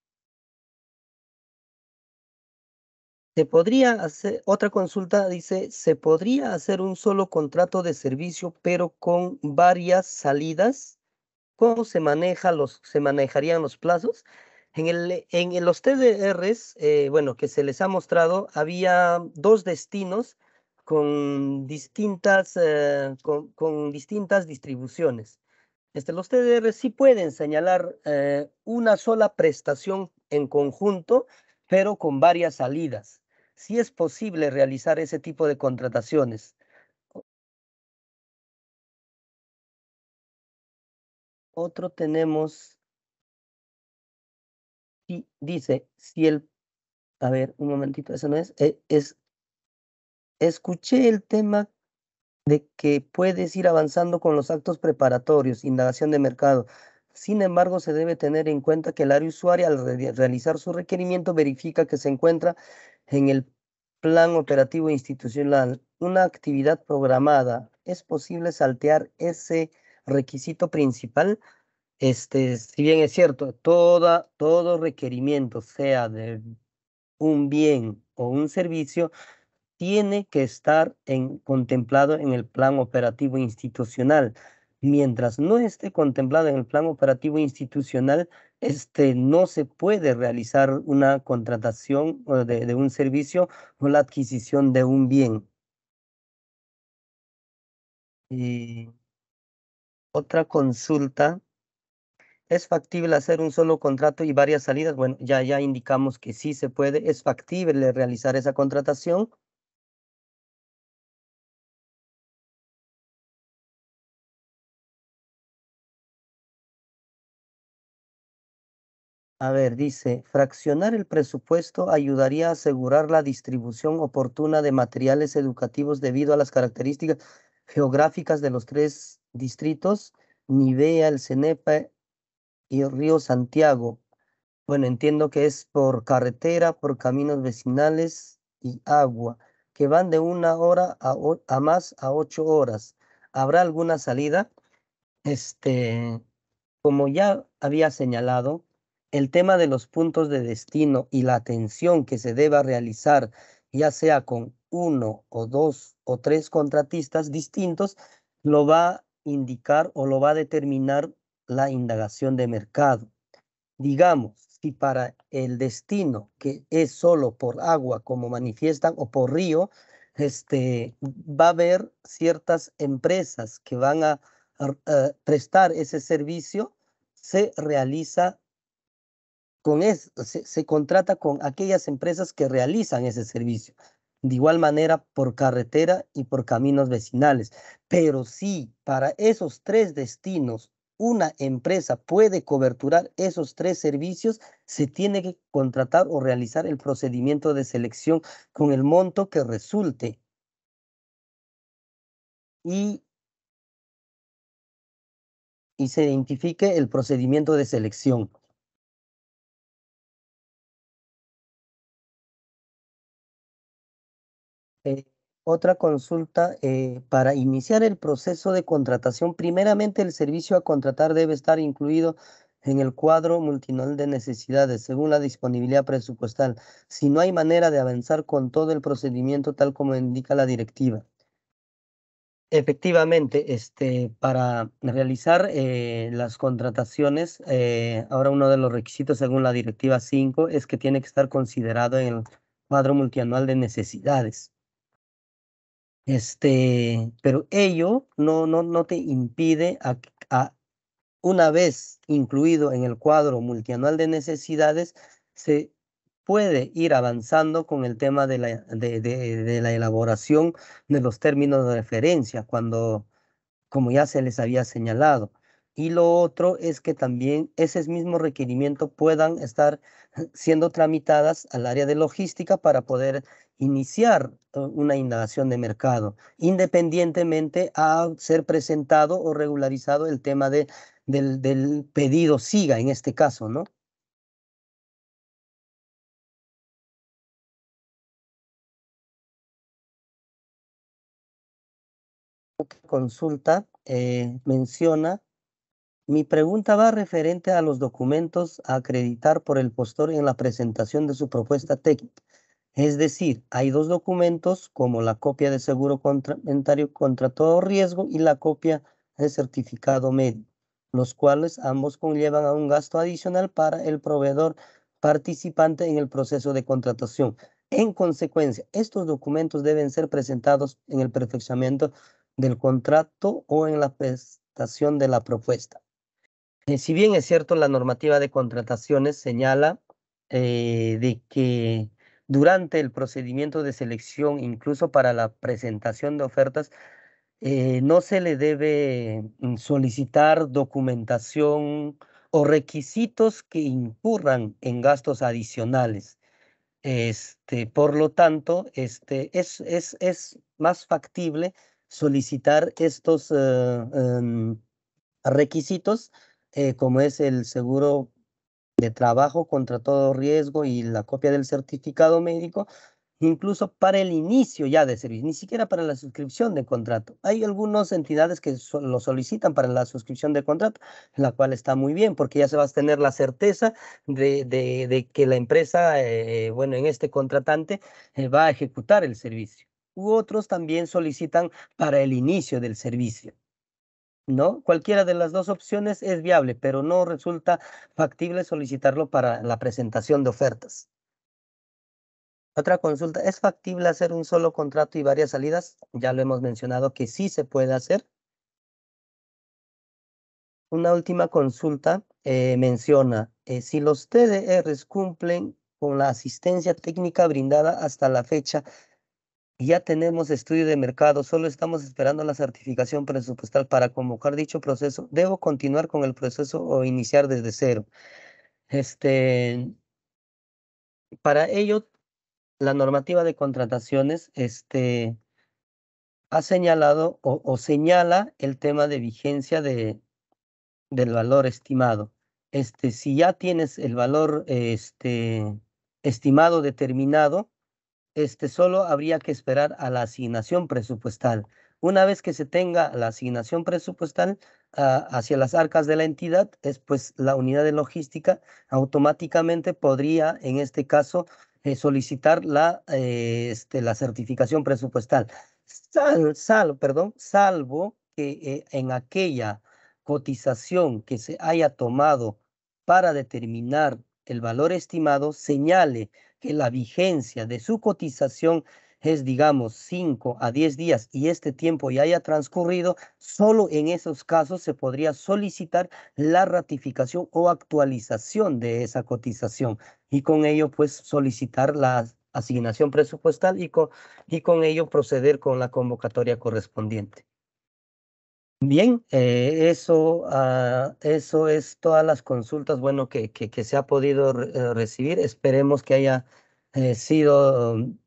[SPEAKER 4] Se podría hacer, otra consulta dice, ¿se podría hacer un solo contrato de servicio pero con varias salidas? ¿Cómo se, maneja los, se manejarían los plazos? En, el, en los TDRs, eh, bueno, que se les ha mostrado, había dos destinos con distintas, eh, con, distintas distribuciones. Este, los TDRs sí pueden señalar eh, una sola prestación en conjunto, pero con varias salidas si es posible realizar ese tipo de contrataciones. Otro tenemos, y dice, si el, a ver, un momentito, eso no es, eh, es, escuché el tema de que puedes ir avanzando con los actos preparatorios, indagación de mercado. Sin embargo, se debe tener en cuenta que el área usuaria al realizar su requerimiento verifica que se encuentra en el plan operativo institucional una actividad programada, ¿es posible saltear ese requisito principal? Este, si bien es cierto, toda, todo requerimiento, sea de un bien o un servicio, tiene que estar en, contemplado en el plan operativo institucional mientras no esté contemplado en el plan operativo institucional, este, no se puede realizar una contratación de, de un servicio o la adquisición de un bien. otra consulta. ¿Es factible hacer un solo contrato y varias salidas? Bueno, ya, ya indicamos que sí se puede. Es factible realizar esa contratación. A ver, dice, fraccionar el presupuesto ayudaría a asegurar la distribución oportuna de materiales educativos debido a las características geográficas de los tres distritos, Nivea, el Cenepa y Río Santiago. Bueno, entiendo que es por carretera, por caminos vecinales y agua, que van de una hora a, a más a ocho horas. ¿Habrá alguna salida? Este, como ya había señalado, el tema de los puntos de destino y la atención que se deba realizar, ya sea con uno o dos o tres contratistas distintos, lo va a indicar o lo va a determinar la indagación de mercado. Digamos, si para el destino, que es solo por agua, como manifiestan, o por río, este, va a haber ciertas empresas que van a, a prestar ese servicio, se realiza con se, contrata con aquellas empresas que realizan ese servicio. De igual manera, por carretera y por caminos vecinales. Pero si para esos tres destinos, una empresa puede coberturar esos tres servicios, se tiene que contratar o realizar el procedimiento de selección con el monto que resulte. y
[SPEAKER 1] se identifique el procedimiento de selección. Eh,
[SPEAKER 4] otra consulta, eh, para iniciar el proceso de contratación, primeramente el servicio a contratar debe estar incluido en el cuadro multianual de necesidades, según la disponibilidad presupuestal, si no hay manera de avanzar con todo el procedimiento tal como indica la directiva. Efectivamente, este, para realizar eh, las contrataciones, ahora uno de los requisitos según la Directiva 5 es que tiene que estar considerado en el cuadro multianual de necesidades. Este, pero ello no, no, no te impide a, una vez incluido en el cuadro multianual de necesidades, se puede ir avanzando con el tema de la, de, de, la elaboración de los términos de referencia, cuando, como ya se les había señalado. Y lo otro es que también ese mismo requerimiento puedan estar eh, siendo tramitadas al área de logística para poder iniciar una indagación de mercado, independientemente a ser presentado o regularizado el tema de, del, pedido SIGA en este caso, ¿no? consulta eh, menciona, mi pregunta va referente a los documentos a acreditar por el postor en la presentación de su propuesta técnica. Es decir, hay dos documentos como la copia de seguro complementario contra todo riesgo y la copia de certificado medio, los cuales ambos conllevan a un gasto adicional para el proveedor participante en el proceso de contratación. En consecuencia, estos documentos deben ser presentados en el perfeccionamiento del contrato o en la prestación de la propuesta. Eh, si bien es cierto, la normativa de contrataciones señala eh, de que durante el procedimiento de selección, incluso para la presentación de ofertas, eh, no se le debe mm, solicitar documentación o requisitos que incurran en gastos adicionales. Este, por lo tanto, este, es, es, más factible solicitar estos eh, em, requisitos, eh, como es el seguro de trabajo contra todo riesgo y la copia del certificado médico, incluso para el inicio ya de servicio, ni siquiera para la suscripción de contrato. Hay algunas entidades que lo solicitan para la suscripción de contrato, la cual está muy bien porque ya se va a tener la certeza de, de, que la empresa, eh, bueno, en este contratante eh, va a ejecutar el servicio. U otros también solicitan para el inicio del servicio. ¿no? Cualquiera de las dos opciones es viable, pero no resulta factible solicitarlo para la presentación de ofertas. Otra consulta, ¿es factible hacer un solo contrato y varias salidas? Ya lo hemos mencionado que sí se puede hacer. Una última consulta eh, menciona, eh, si los TDRs cumplen con la asistencia técnica brindada hasta la fecha, ya tenemos estudio de mercado, solo estamos esperando la certificación presupuestal para convocar dicho proceso. ¿Debo continuar con el proceso o iniciar desde cero? Este, para ello, la normativa de contrataciones este, ha señalado o, señala el tema de vigencia de, del valor estimado. Este, si ya tienes el valor este, estimado determinado, este, solo habría que esperar a la asignación presupuestal. Una vez que se tenga la asignación presupuestal ah, hacia las arcas de la entidad, es pues la unidad de logística automáticamente podría, en este caso, eh, solicitar la, eh, este, la certificación presupuestal. salvo que eh, en aquella cotización que se haya tomado para determinar el valor estimado señale que la vigencia de su cotización es, digamos, 5 a 10 días y este tiempo ya haya transcurrido, solo en esos casos se podría solicitar la ratificación o actualización de esa cotización y con ello, pues, solicitar la asignación presupuestal y y con ello proceder con la convocatoria correspondiente. Bien, eh, eso, ah, eso es todas las consultas bueno, que, que, se ha podido eh, recibir. Esperemos que haya eh, sido mm,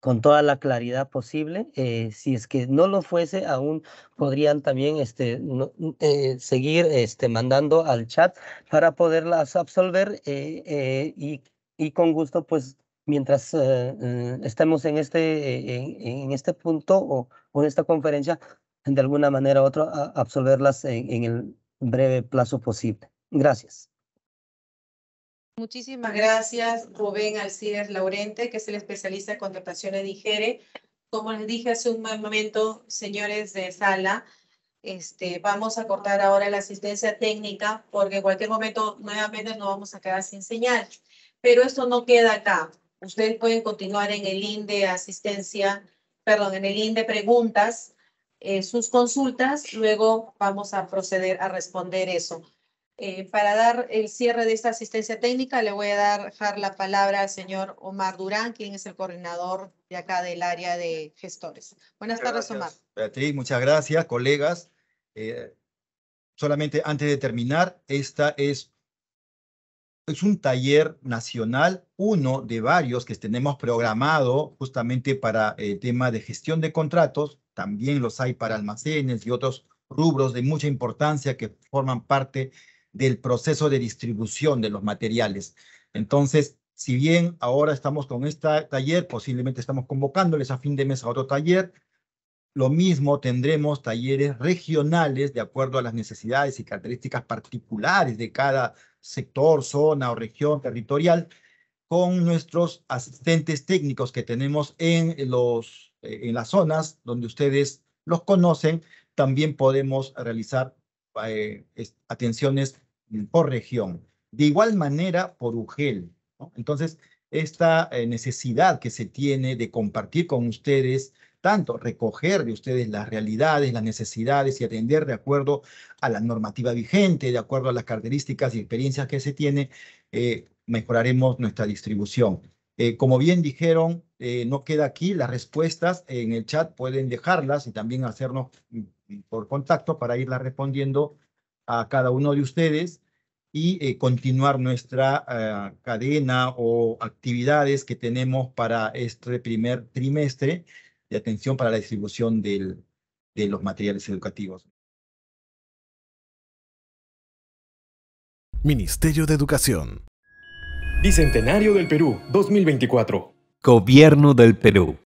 [SPEAKER 4] con toda la claridad posible. si es que no lo fuese, aún podrían también este, mm, seguir este, mandando al chat para poderlas absolver y, con gusto, pues mientras estemos en este, en, este punto o, o, en esta conferencia, de alguna manera u otra a absolverlas en, el breve plazo posible. Gracias.
[SPEAKER 2] Muchísimas gracias, Rubén Alcides Laurente, que es el especialista en contrataciones de IGERE. Como les dije hace un momento, señores de sala, este, vamos a cortar ahora la asistencia técnica porque en cualquier momento nuevamente nos vamos a quedar sin señal. Pero esto no queda acá. Ustedes pueden continuar en el de asistencia, perdón, en el de preguntas eh, sus consultas, luego vamos a proceder a responder eso. Eh, para dar el cierre de esta asistencia técnica, le voy a dejar la palabra al señor Omar Durán, quien es el coordinador de acá del área de gestores. Buenas tardes, Omar.
[SPEAKER 13] Beatriz, muchas gracias, colegas. Eh, solamente antes de terminar, esta es, es un taller nacional, uno de varios que tenemos programado justamente para el tema de gestión de contratos también los hay para almacenes y otros rubros de mucha importancia que forman parte del proceso de distribución de los materiales. Entonces, si bien ahora estamos con este taller, posiblemente estamos convocándoles a fin de mes a otro taller, lo mismo tendremos talleres regionales de acuerdo a las necesidades y características particulares de cada sector, zona o región territorial con nuestros asistentes técnicos que tenemos en los eh, en las zonas donde ustedes los conocen, también podemos realizar eh, atenciones por región. De igual manera, por UGEL. Entonces, esta eh, necesidad que se tiene de compartir con ustedes, tanto recoger de ustedes las realidades, las necesidades y atender de acuerdo a la normativa vigente, de acuerdo a las características y experiencias que se tiene, mejoraremos nuestra distribución. Eh, como bien dijeron, eh, no queda aquí, las respuestas en el chat pueden dejarlas y también hacernos mm, mm, por contacto para irlas respondiendo a cada uno de ustedes y eh, continuar nuestra ah, cadena o actividades que tenemos para este primer trimestre de atención para la distribución del, de los materiales educativos.
[SPEAKER 1] Ministerio de Educación. Bicentenario del Perú 2024. Gobierno del Perú.